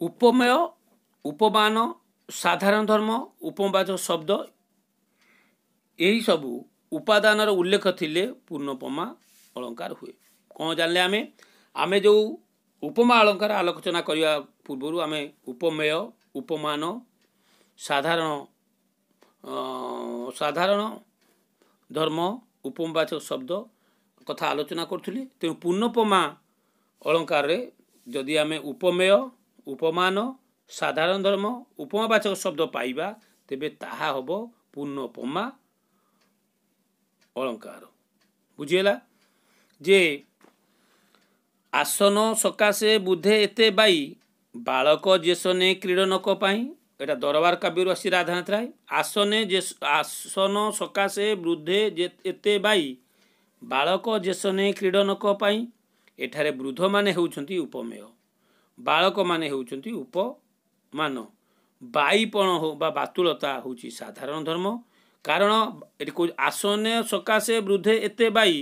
ଉପମେୟ ଉପମାନ ସାଧାରଣ ଧର୍ମ ଉପବାଚ ଶବ୍ଦ ଏହିସବୁ ଉପାଦାନର ଉଲ୍ଲେଖ ଥିଲେ ପୂର୍ଣ୍ଣପମା ଅଳଙ୍କାର ହୁଏ କ'ଣ ଜାଣିଲେ ଆମେ ଆମେ ଯେଉଁ ଉପମା ଅଳଙ୍କାର ଆଲୋଚନା କରିବା ପୂର୍ବରୁ ଆମେ ଉପମେୟ ଉପମାନ ସାଧାରଣ ସାଧାରଣ ଧର୍ମ ଉପବାଚ ଶବ୍ଦ କଥା ଆଲୋଚନା କରୁଥିଲେ ତେଣୁ ପୂର୍ଣ୍ଣପମା ଅଳଙ୍କାରରେ ଯଦି ଆମେ ଉପମେୟ ଉପମାନ ସାଧାରଣ ଧର୍ମ ଉପମାବାଚକ ଶବ୍ଦ ପାଇବା ତେବେ ତାହା ହେବ ପୂର୍ଣ୍ଣପମା ଅଳଙ୍କାର ବୁଝିହେଲା ଯେ ଆସନ ସକାଶେ ବୁଦ୍ଧେ ଏତେ ବାଇ ବାଳକ ଜେସନେ କ୍ରୀଡ଼ନକ ପାଇଁ ଏଇଟା ଦରବାର କାବ୍ୟରୁ ଆସି ରାଧାନାଥରାଏ ଆସନେ ଆସନ ସକାଶେ ବୃଦ୍ଧେ ଏତେ ବାଇ ବାଳକ ଜେସନେ କ୍ରୀଡ଼ନକ ପାଇଁ ଏଠାରେ ବୃଦ୍ଧମାନେ ହେଉଛନ୍ତି ଉପମେୟ ବାଳକମାନେ ହେଉଛନ୍ତି ଉପମାନ ବାଇପଣ ହେଉ ବା ବାତୁଳତା ହେଉଛି ସାଧାରଣ ଧର୍ମ କାରଣ ଏଠି କହୁଛି ଆସନେ ସକାଶେ ବୃଦ୍ଧେ ଏତେ ବାଇ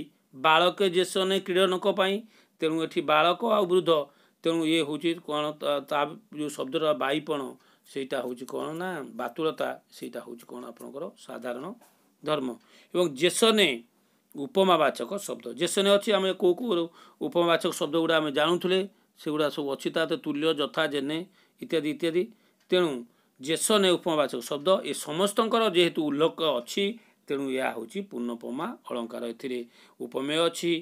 ବାଳକେ ଜେସନେ କ୍ରୀଡ଼ନଙ୍କ ପାଇଁ ତେଣୁ ଏଠି ବାଳକ ଆଉ ବୃଦ୍ଧ ତେଣୁ ଇଏ ହେଉଛି କ'ଣ ତା ଯେଉଁ ଶବ୍ଦର ବାଇପଣ ସେଇଟା ହେଉଛି କ'ଣ ନା ବାତୁଳତା ସେଇଟା ହେଉଛି କ'ଣ ଆପଣଙ୍କର ସାଧାରଣ ଧର୍ମ ଏବଂ ଜେସନେ ଉପମାବାଚକ ଶବ୍ଦ ଯେସେନେ ଅଛି ଆମେ କେଉଁ କେଉଁ ଉପମାବାଚକ ଶବ୍ଦ ଗୁଡ଼ା ଆମେ ଜାଣୁଥିଲେ ସେଗୁଡ଼ା ସବୁ ଅଛି ତା' ତୁଲ୍ୟ ଯଥା ଜେନେ ଇତ୍ୟାଦି ଇତ୍ୟାଦି ତେଣୁ ଯେସନେ ଉପମାବାଚକ ଶବ୍ଦ ଏ ସମସ୍ତଙ୍କର ଯେହେତୁ ଉଲ୍ଲେଖ ଅଛି ତେଣୁ ଏହା ହେଉଛି ପୂର୍ଣ୍ଣପମା ଅଳଙ୍କାର ଏଥିରେ ଉପମେୟ ଅଛି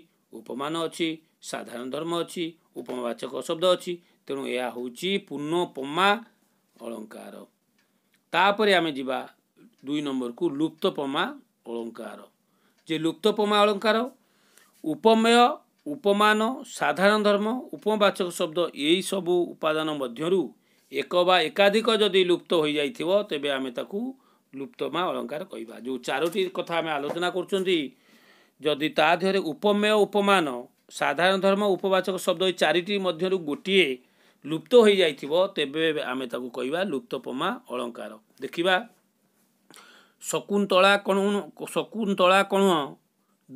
ଉପମାନ ଅଛି ସାଧାରଣ ଧର୍ମ ଅଛି ଉପମାବାଚକ ଶବ୍ଦ ଅଛି ତେଣୁ ଏହା ହେଉଛି ପୂର୍ଣ୍ଣପମା ଅଳଙ୍କାର ତାପରେ ଆମେ ଯିବା ଦୁଇ ନମ୍ବରକୁ ଲୁପ୍ତପମା ଅଳଙ୍କାର যে লুপ্তোপমা অলঙ্কার উপমেয় উপমান সাধারণ ধর্ম উপবাচক শব্দ এইসবু উপাদান মধ্যরু ଏକ ବା ଏକାଧିକ ଯଦି ଲୁପ୍ତ ହୋଇଯାଇଥିବ ତେବେ ଆମେ ତାକୁ ଲୁପ୍ତମା ଅଳଙ୍କାର କହିବା ଯେଉଁ ଚାରୋଟି କଥା ଆମେ ଆଲୋଚନା କରୁଛନ୍ତି ଯଦି ତା ଦେହରେ ଉପମେୟ ଉପମାନ ସାଧାରଣ ଧର୍ମ ଉପବାଚକ ଶବ୍ଦ ଏଇ ଚାରିଟି ମଧ୍ୟରୁ ଗୋଟିଏ ଲୁପ୍ତ ହୋଇଯାଇଥିବ ତେବେ ଆମେ ତାକୁ କହିବା ଲୁପ୍ତୋପମା ଅଳଙ୍କାର ଦେଖିବା ଶକୁନ୍ତଳା କଣ ଶକୁନ୍ତଳା କଣ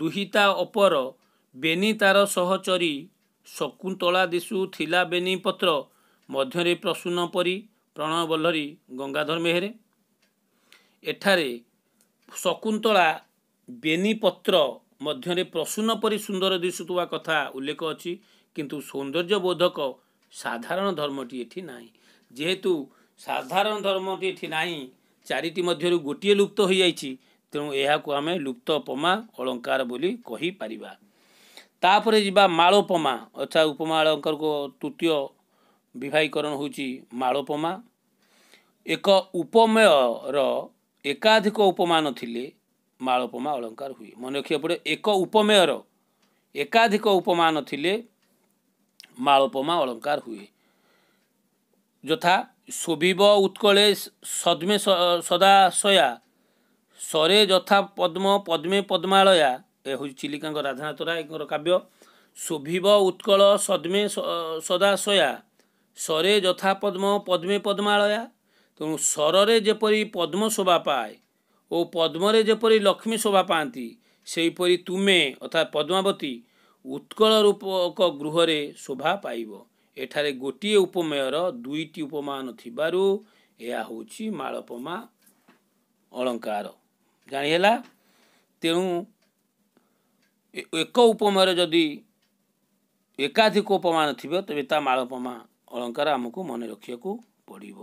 ଦୁହିତା ଅପର ବେନି ତାର ସହଚରୀ ଶକୁନ୍ତଳା ଦିଶୁ ଥିଲା ବେନି ପତ୍ର ମଧ୍ୟରେ ପ୍ରସୂନ ପରି ପ୍ରଣୟ ଗଙ୍ଗାଧର ମେହେରେ ଏଠାରେ ଶକୁନ୍ତଳା ବେନି ପତ୍ର ମଧ୍ୟରେ ପ୍ରସୂନ ପରି ସୁନ୍ଦର ଦିଶୁଥିବା କଥା ଉଲ୍ଲେଖ ଅଛି କିନ୍ତୁ ସୌନ୍ଦର୍ଯ୍ୟ ବୋଧକ ସାଧାରଣ ଧର୍ମଟି ଏଠି ନାହିଁ ଯେହେତୁ ସାଧାରଣ ଧର୍ମଟି ଏଠି ନାହିଁ ଚାରିଟି ମଧ୍ୟରୁ ଗୋଟିଏ ଲୁପ୍ତ ହୋଇଯାଇଛି ତେଣୁ ଏହାକୁ ଆମେ ଲୁପ୍ତପମା ଅଳଙ୍କାର ବୋଲି କହିପାରିବା ତାପରେ ଯିବା ମାଳପମା ଅର୍ଥାତ୍ ଉପମା ଅଳଙ୍କାରକୁ ତୃତୀୟ ବିବାହୀକରଣ ହେଉଛି ମାଳପମା ଏକ ଉପମେୟର ଏକାଧିକ ଉପମାନ ଥିଲେ ମାଳପମା ଅଳଙ୍କାର ହୁଏ ମନେ ରଖିବାକୁ ପଡ଼େ ଏକ ଉପମେୟର ଏକାଧିକ ଉପମାନ ଥିଲେ ମାଳପମା ଅଳଙ୍କାର ହୁଏ ଯଥା ଶୋଭିବ ଉତ୍କଳେ ସଦ୍ମେ ସଦାଶୟା ସରେ ଯଥା ପଦ୍ମ ପଦ୍ମେ ପଦ୍ମାଳୟା ଏ ହେଉଛି ଚିଲିକାଙ୍କ ରାଧାନାଥ ରାୟଙ୍କର କାବ୍ୟ ଶୋଭିବ ଉତ୍କଳ ସଦ୍ମେ ସଦାଶୟା ସରେ ଯଥା ପଦ୍ମ ପଦ୍ମେ ପଦ୍ମାଳୟା ତେଣୁ ସରରେ ଯେପରି ପଦ୍ମ ଶୋଭା ପାଏ ଓ ପଦ୍ମରେ ଯେପରି ଲକ୍ଷ୍ମୀ ଶୋଭା ପାଆନ୍ତି ସେହିପରି ତୁମେ ଅର୍ଥାତ୍ ପଦ୍ମାବତୀ ଉତ୍କଳ ରୂପକ ଗୃହରେ ଶୋଭା ପାଇବ ଏଠାରେ ଗୋଟିଏ ଉପମେୟର ଦୁଇଟି ଉପମାନ ଥିବାରୁ ଏହା ହେଉଛି ମାଳପମା ଅଳଙ୍କାର ଜାଣିହେଲା ତେଣୁ ଏକ ଉପମେୟର ଯଦି ଏକାଧିକ ଉପମାନ ଥିବ ତେବେ ତା ମାଳପମା ଅଳଙ୍କାର ଆମକୁ ମନେ ରଖିବାକୁ ପଡ଼ିବ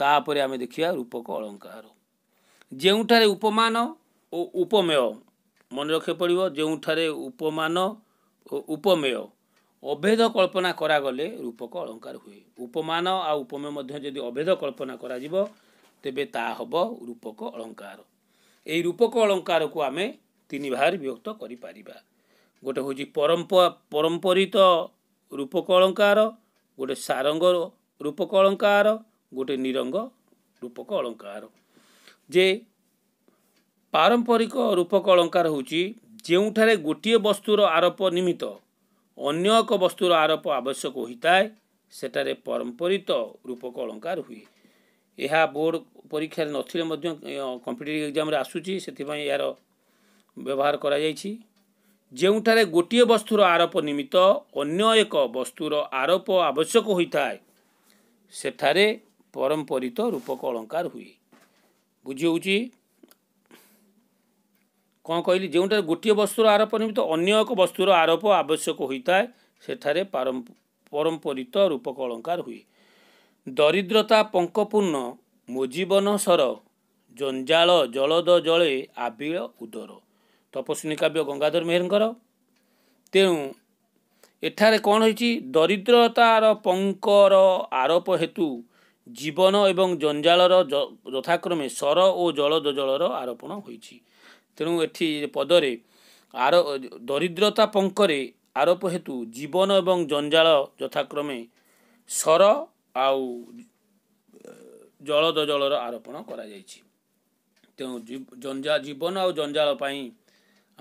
ତାପରେ ଆମେ ଦେଖିବା ରୂପକ ଅଳଙ୍କାର ଯେଉଁଠାରେ ଉପମାନ ଓ ଉପମେୟ ମନେ ରଖିବାକୁ ପଡ଼ିବ ଯେଉଁଠାରେ ଉପମାନ ଓ ଉପମେୟ ଅଭେଦ କଳ୍ପନା କରାଗଲେ ରୂପକ ଅଳଙ୍କାର ହୁଏ ଉପମାନ ଆଉ ଉପମେୟ ମଧ୍ୟ ଯଦି ଅଭେଦ କଳ୍ପନା କରାଯିବ ତେବେ ତାହା ହେବ ରୂପକ ଅଳଙ୍କାର ଏହି ରୂପକ ଅଳଙ୍କାରକୁ ଆମେ ତିନି ଭାଗରେ ବିଭକ୍ତ କରିପାରିବା ଗୋଟେ ହେଉଛି ପରମ୍ପ ପରମ୍ପରିତ ରୂପକ ଅଳଙ୍କାର ଗୋଟେ ସାରଙ୍ଗ ରୂପକ ଅଳଙ୍କାର ଗୋଟେ ନିରଙ୍ଗ ରୂପକ ଅଳଙ୍କାର ଯେ ପାରମ୍ପରିକ ରୂପକ ଅଳଙ୍କାର ହେଉଛି ଯେଉଁଠାରେ ଗୋଟିଏ ବସ୍ତୁର ଆରୋପ ନିମିତ୍ତ ଅନ୍ୟ ଏକ ବସ୍ତୁର ଆରୋପ ଆବଶ୍ୟକ ହୋଇଥାଏ ସେଠାରେ ପରମ୍ପରିତ ରୂପକ ଅଳଙ୍କାର ହୁଏ ଏହା ବୋର୍ଡ଼ ପରୀକ୍ଷାରେ ନଥିଲେ ମଧ୍ୟ କମ୍ପିଟେଟିଭ୍ ଏକ୍ଜାମ୍ରେ ଆସୁଛି ସେଥିପାଇଁ ଏହାର ବ୍ୟବହାର କରାଯାଇଛି ଯେଉଁଠାରେ ଗୋଟିଏ ବସ୍ତୁର ଆରୋପ ନିମିତ୍ତ ଅନ୍ୟ ଏକ ବସ୍ତୁର ଆରୋପ ଆବଶ୍ୟକ ହୋଇଥାଏ ସେଠାରେ ପରମ୍ପରିତ ରୂପକ ଅଳଙ୍କାର ହୁଏ ବୁଝି ହେଉଛି କ'ଣ କହିଲି ଯେଉଁଠାରେ ଗୋଟିଏ ବସ୍ତୁର ଆରୋପ ନିମିତ୍ତ ଅନ୍ୟ ଏକ ବସ୍ତୁର ଆରୋପ ଆବଶ୍ୟକ ହୋଇଥାଏ ସେଠାରେ ପରମ୍ପରିତ ରୂପକ ଅଳଙ୍କାର ହୁଏ ଦରିଦ୍ରତା ପଙ୍କପୂର୍ଣ୍ଣ ମୋ ଜୀବନ ସର ଜଞ୍ଜାଳ ଜଳଦ ଜଳେ ଆବିଳ ଉଦର ତପସ୍ୱିନୀ କାବ୍ୟ ଗଙ୍ଗାଧର ମେହେରଙ୍କର ତେଣୁ ଏଠାରେ କ'ଣ ହୋଇଛି ଦରିଦ୍ରତାର ପଙ୍କର ଆରୋପ ହେତୁ ଜୀବନ ଏବଂ ଜଞ୍ଜାଳର ଯଥାକ୍ରମେ ସର ଓ ଜଳଦ ଜଳର ଆରୋପଣ ହୋଇଛି ତେଣୁ ଏଠି ପଦରେ ଆର ଦରିଦ୍ରତା ପଙ୍କରେ ଆରୋପ ହେତୁ ଜୀବନ ଏବଂ ଜଞ୍ଜାଳ ଯଥାକ୍ରମେ ସର ଆଉ ଜଳଦ ଜଳର ଆରୋପଣ କରାଯାଇଛି ତେଣୁ ଜଞ୍ଜା ଜୀବନ ଆଉ ଜଞ୍ଜାଳ ପାଇଁ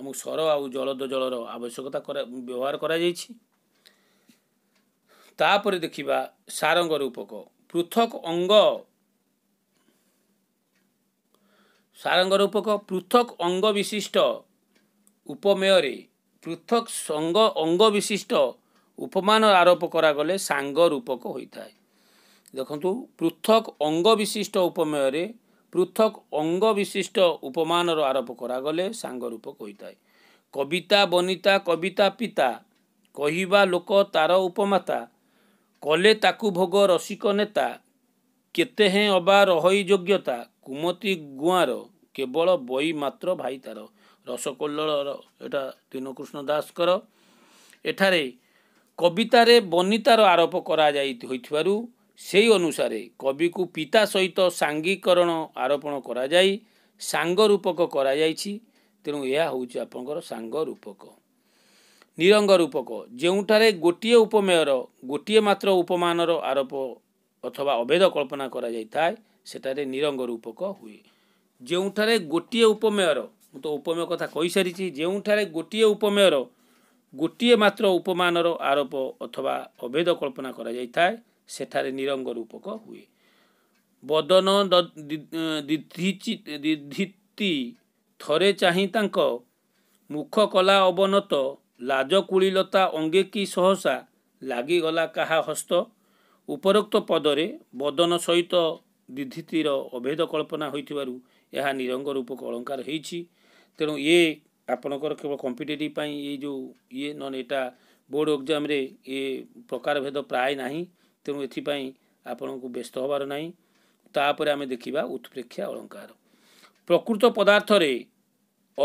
ଆମକୁ ସର ଆଉ ଜଳଦ ଜଳର ଆବଶ୍ୟକତା ବ୍ୟବହାର କରାଯାଇଛି ତାପରେ ଦେଖିବା ସାରଙ୍ଗ ରୂପକ ପୃଥକ ଅଙ୍ଗ ସାରଙ୍ଗ ରୂପକ ପୃଥକ୍ ଅଙ୍ଗ ବିଶିଷ୍ଟ ଉପମେୟରେ ପୃଥକ୍ ସଙ୍ଗ ଅଙ୍ଗ ବିଶିଷ୍ଟ ଉପମାନ ଆରୋପ କରାଗଲେ ସାଙ୍ଗ ରୂପକ ହୋଇଥାଏ ଦେଖନ୍ତୁ ପୃଥକ୍ ଅଙ୍ଗ ବିଶିଷ୍ଟ ଉପମେୟରେ ପୃଥକ୍ ଅଙ୍ଗ ବିଶିଷ୍ଟ ଉପମାନର ଆରୋପ କରାଗଲେ ସାଙ୍ଗ ରୂପକ ହୋଇଥାଏ କବିତା ବନିତା କବିତା ପିତା କହିବା ଲୋକ ତାର ଉପମାତା କଲେ ତାକୁ ଭୋଗ ରସିକ ନେତା କେତେ ହେଁ ଅବା ରହି ଯୋଗ୍ୟତା କୁମତୀ ଗୁଆଁର କେବଳ ବହି ମାତ୍ର ଭାଇ ତାର ରସକୋଲର ଏଇଟା ଦୀନକୃଷ୍ଣ ଦାସଙ୍କର ଏଠାରେ କବିତାରେ ବନିତାର ଆରୋପ କରାଯାଇ ହୋଇଥିବାରୁ ସେହି ଅନୁସାରେ କବିକୁ ପିତା ସହିତ ସାଙ୍ଗୀକରଣ ଆରୋପଣ କରାଯାଇ ସାଙ୍ଗ ରୂପକ କରାଯାଇଛି ତେଣୁ ଏହା ହେଉଛି ଆପଣଙ୍କର ସାଙ୍ଗ ରୂପକ ନିରଙ୍ଗ ରୂପକ ଯେଉଁଠାରେ ଗୋଟିଏ ଉପମେୟର ଗୋଟିଏ ମାତ୍ର ଉପମାନର ଆରୋପ ଅଥବା ଅଭେଦ କଳ୍ପନା କରାଯାଇଥାଏ ସେଠାରେ ନିରଙ୍ଗ ରୂପକ ହୁଏ ଯେଉଁଠାରେ ଗୋଟିଏ ଉପମେୟର ମୁଁ ତ ଉପମେୟ କଥା କହିସାରିଛି ଯେଉଁଠାରେ ଗୋଟିଏ ଉପମେୟର ଗୋଟିଏ ମାତ୍ର ଉପମାନର ଆରୋପ ଅଥବା ଅଭେଦ କଳ୍ପନା କରାଯାଇଥାଏ ସେଠାରେ ନିରଙ୍ଗ ରୂପକ ହୁଏ ବଦନ ଦିଧିତି ଥରେ ଚାହିଁ ତାଙ୍କ ମୁଖ କଲା ଅବନତ ଲାଜକୁଳିଲତା ଅଙ୍ଗେକି ସହସା ଲାଗିଗଲା କାହା ହସ୍ତ ଉପରୋକ୍ତ ପଦରେ ବଦନ ସହିତ ଦିଧିତିର ଅଭେଦ କଳ୍ପନା ହୋଇଥିବାରୁ ଏହା ନିରଙ୍ଗ ରୂପକୁ ଅଳଙ୍କାର ହେଇଛି ତେଣୁ ଇଏ ଆପଣଙ୍କର କେବଳ କମ୍ପିଟେଟିଭ୍ ପାଇଁ ଏଇ ଯେଉଁ ଇଏ ନହେଲେ ଏଇଟା ବୋର୍ଡ଼ ଏକ୍ଜାମ୍ରେ ଇଏ ପ୍ରକାରଭେଦ ପ୍ରାୟ ନାହିଁ ତେଣୁ ଏଥିପାଇଁ ଆପଣଙ୍କୁ ବ୍ୟସ୍ତ ହେବାର ନାହିଁ ତାପରେ ଆମେ ଦେଖିବା ଉତ୍ପ୍ରେକ୍ଷା ଅଳଙ୍କାର ପ୍ରକୃତ ପଦାର୍ଥରେ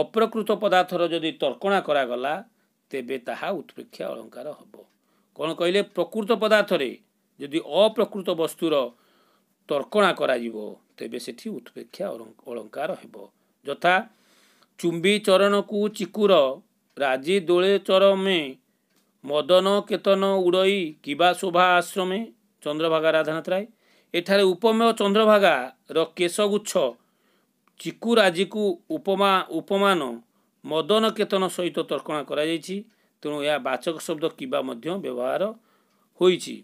ଅପ୍ରକୃତ ପଦାର୍ଥର ଯଦି ତର୍କଣା କରାଗଲା ତେବେ ତାହା ଉତ୍ପ୍ରେକ୍ଷା ଅଳଙ୍କାର ହେବ କ'ଣ କହିଲେ ପ୍ରକୃତ ପଦାର୍ଥରେ ଯଦି ଅପ୍ରକୃତ ବସ୍ତୁର ତର୍କଣା କରାଯିବ ତେବେ ସେଠି ଉତ୍ପେକ୍ଷା ଅଳଙ୍କାର ହେବ ଯଥା ଚୁମ୍ବି ଚରଣକୁ ଚିକୁର ରାଜି ଦୋଳେ ଚରମେ ମଦନ କେତନ ଉଡ଼ଇ କିବା ଶୋଭା ଆଶ୍ରମେ ଚନ୍ଦ୍ରଭାଗା ରାଧାନାଥ ରାୟ ଏଠାରେ ଉପମେୟ ଚନ୍ଦ୍ରଭାଗାର କେଶଗୁଚ୍ଛ ରାଜିକୁ ଉପମା ଉପମାନ ମଦନ କେତନ ସହିତ ତର୍କଣା କରାଯାଇଛି ତେଣୁ ଏହା ବାଚକ ଶବ୍ଦ କିବା ମଧ୍ୟ ବ୍ୟବହାର ହୋଇଛି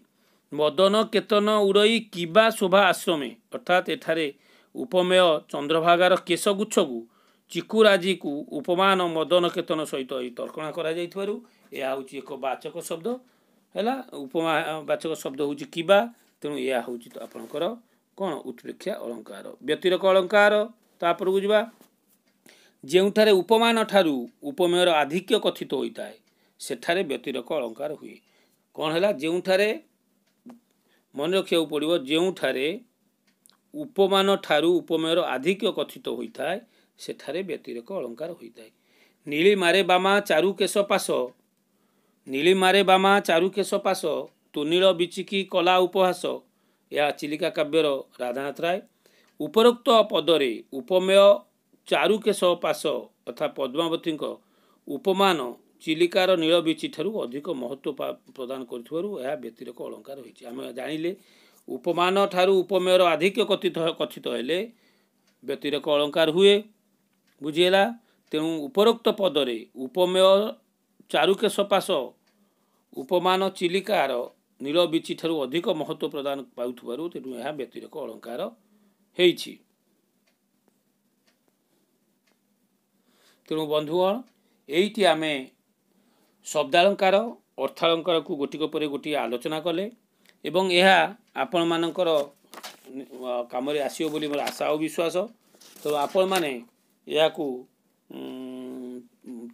ମଦନ କେତନ ଉଡ଼ଇ କିବା ଶୋଭା ଆଶ୍ରମେ ଅର୍ଥାତ୍ ଏଠାରେ ଉପମେୟ ଚନ୍ଦ୍ରଭାଗାର କେଶଗୁଚ୍ଛକୁ ଚିକୁରାଜିକୁ ଉପମାନ ମଦନ କେତନ ସହିତ ଏହି ତର୍କଣା କରାଯାଇଥିବାରୁ ଏହା ହେଉଛି ଏକ ବାଚକ ଶବ୍ଦ ହେଲା ଉପମା ବାଚକ ଶବ୍ଦ ହେଉଛି କିବା ତେଣୁ ଏହା ହେଉଛି ତ ଆପଣଙ୍କର କ'ଣ ଉତ୍ପ୍ରେକ୍ଷା ଅଳଙ୍କାର ବ୍ୟତିରେକ ଅଳଙ୍କାର ତାପରକୁ ଯିବା ଯେଉଁଠାରେ ଉପମାନ ଠାରୁ ଉପମେୟର ଆଧିକ୍ୟ କଥିତ ହୋଇଥାଏ ସେଠାରେ ବ୍ୟତିରେକ ଅଳଙ୍କାର ହୁଏ କ'ଣ ହେଲା ଯେଉଁଠାରେ ମନେ ରଖିବାକୁ ପଡ଼ିବ ଯେଉଁଠାରେ ଉପମାନ ଠାରୁ ଉପମେୟର ଆଧିକ୍ୟ କଥିତ ହୋଇଥାଏ ସେଠାରେ ବ୍ୟତିରେକ ଅଳଙ୍କାର ହୋଇଥାଏ ନୀଳିମାରେ ବାମା ଚାରୁ କେଶ ପାଶ ନୀଳିମାରେ ବାମା ଚାରୁ କେଶ ପାଶ ତୁନିଳ ବିଚିକି କଳା ଉପହାସ ଏହା ଚିଲିକା କାବ୍ୟର ରାଧାନାଥ ରାୟ ଉପରୋକ୍ତ ପଦରେ ଉପମେୟ ଚାରୁକେଶ ପାଶ ଅର୍ଥାତ୍ ପଦ୍ମାବତୀଙ୍କ ଉପମାନ ଚିଲିକାର ନୀଳବିଚି ଠାରୁ ଅଧିକ ମହତ୍ଵ ପ୍ରଦାନ କରିଥିବାରୁ ଏହା ବ୍ୟତିରେକ ଅଳଙ୍କାର ହୋଇଛି ଆମେ ଜାଣିଲେ ଉପମାନ ଠାରୁ ଉପମେୟର ଆଧିକ୍ୟ କଥିତ କଥିତ ହେଲେ ବ୍ୟତିରେକ ଅଳଙ୍କାର ହୁଏ ବୁଝିହେଲା ତେଣୁ ଉପରୋକ୍ତ ପଦରେ ଉପମେୟ ଚାରୁକେଶ ପାଶ ଉପମାନ ଚିଲିକାର ନୀଳବିଚି ଠାରୁ ଅଧିକ ମହତ୍ଵ ପ୍ରଦାନ ପାଉଥିବାରୁ ତେଣୁ ଏହା ବ୍ୟତିରେକ ଅଳଙ୍କାର ହେଇଛି ତେଣୁ ବନ୍ଧୁଗଣ ଏଇଠି ଆମେ ଶବ୍ଦାଳଙ୍କାର ଅର୍ଥାଳଙ୍କାରକୁ ଗୋଟିକ ପରେ ଗୋଟିଏ ଆଲୋଚନା କଲେ ଏବଂ ଏହା ଆପଣମାନଙ୍କର କାମରେ ଆସିବ ବୋଲି ମୋର ଆଶା ଓ ବିଶ୍ୱାସ ତେଣୁ ଆପଣମାନେ ଏହାକୁ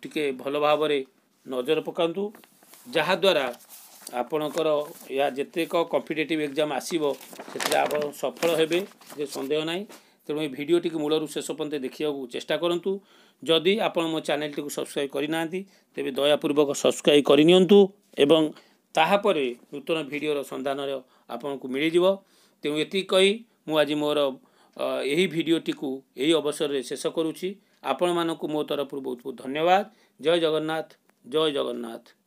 ଟିକେ ଭଲ ଭାବରେ ନଜର ପକାନ୍ତୁ ଯାହାଦ୍ୱାରା ଆପଣଙ୍କର ଏହା ଯେତେକ କମ୍ପିଟେଟିଭ୍ ଏକ୍ଜାମ୍ ଆସିବ ସେଥିରେ ଆପଣ ସଫଳ ହେବେ ଯେ ସନ୍ଦେହ ନାହିଁ ତେଣୁ ଏ ଭିଡ଼ିଓଟିକୁ ମୂଳରୁ ଶେଷ ପର୍ଯ୍ୟନ୍ତ ଦେଖିବାକୁ ଚେଷ୍ଟା କରନ୍ତୁ ଯଦି ଆପଣ ମୋ ଚ୍ୟାନେଲଟିକୁ ସବସ୍କ୍ରାଇବ୍ କରିନାହାନ୍ତି ତେବେ ଦୟାପୂର୍ବକ ସବସ୍କ୍ରାଇବ୍ କରିନିଅନ୍ତୁ ଏବଂ ତାହାପରେ ନୂତନ ଭିଡ଼ିଓର ସନ୍ଧାନରେ ଆପଣଙ୍କୁ ମିଳିଯିବ ତେଣୁ ଏତିକି କହି ମୁଁ ଆଜି ମୋର ଏହି ଭିଡ଼ିଓଟିକୁ ଏହି ଅବସରରେ ଶେଷ କରୁଛି ଆପଣମାନଙ୍କୁ ମୋ ତରଫରୁ ବହୁତ ବହୁତ ଧନ୍ୟବାଦ ଜୟ ଜଗନ୍ନାଥ ଜୟ ଜଗନ୍ନାଥ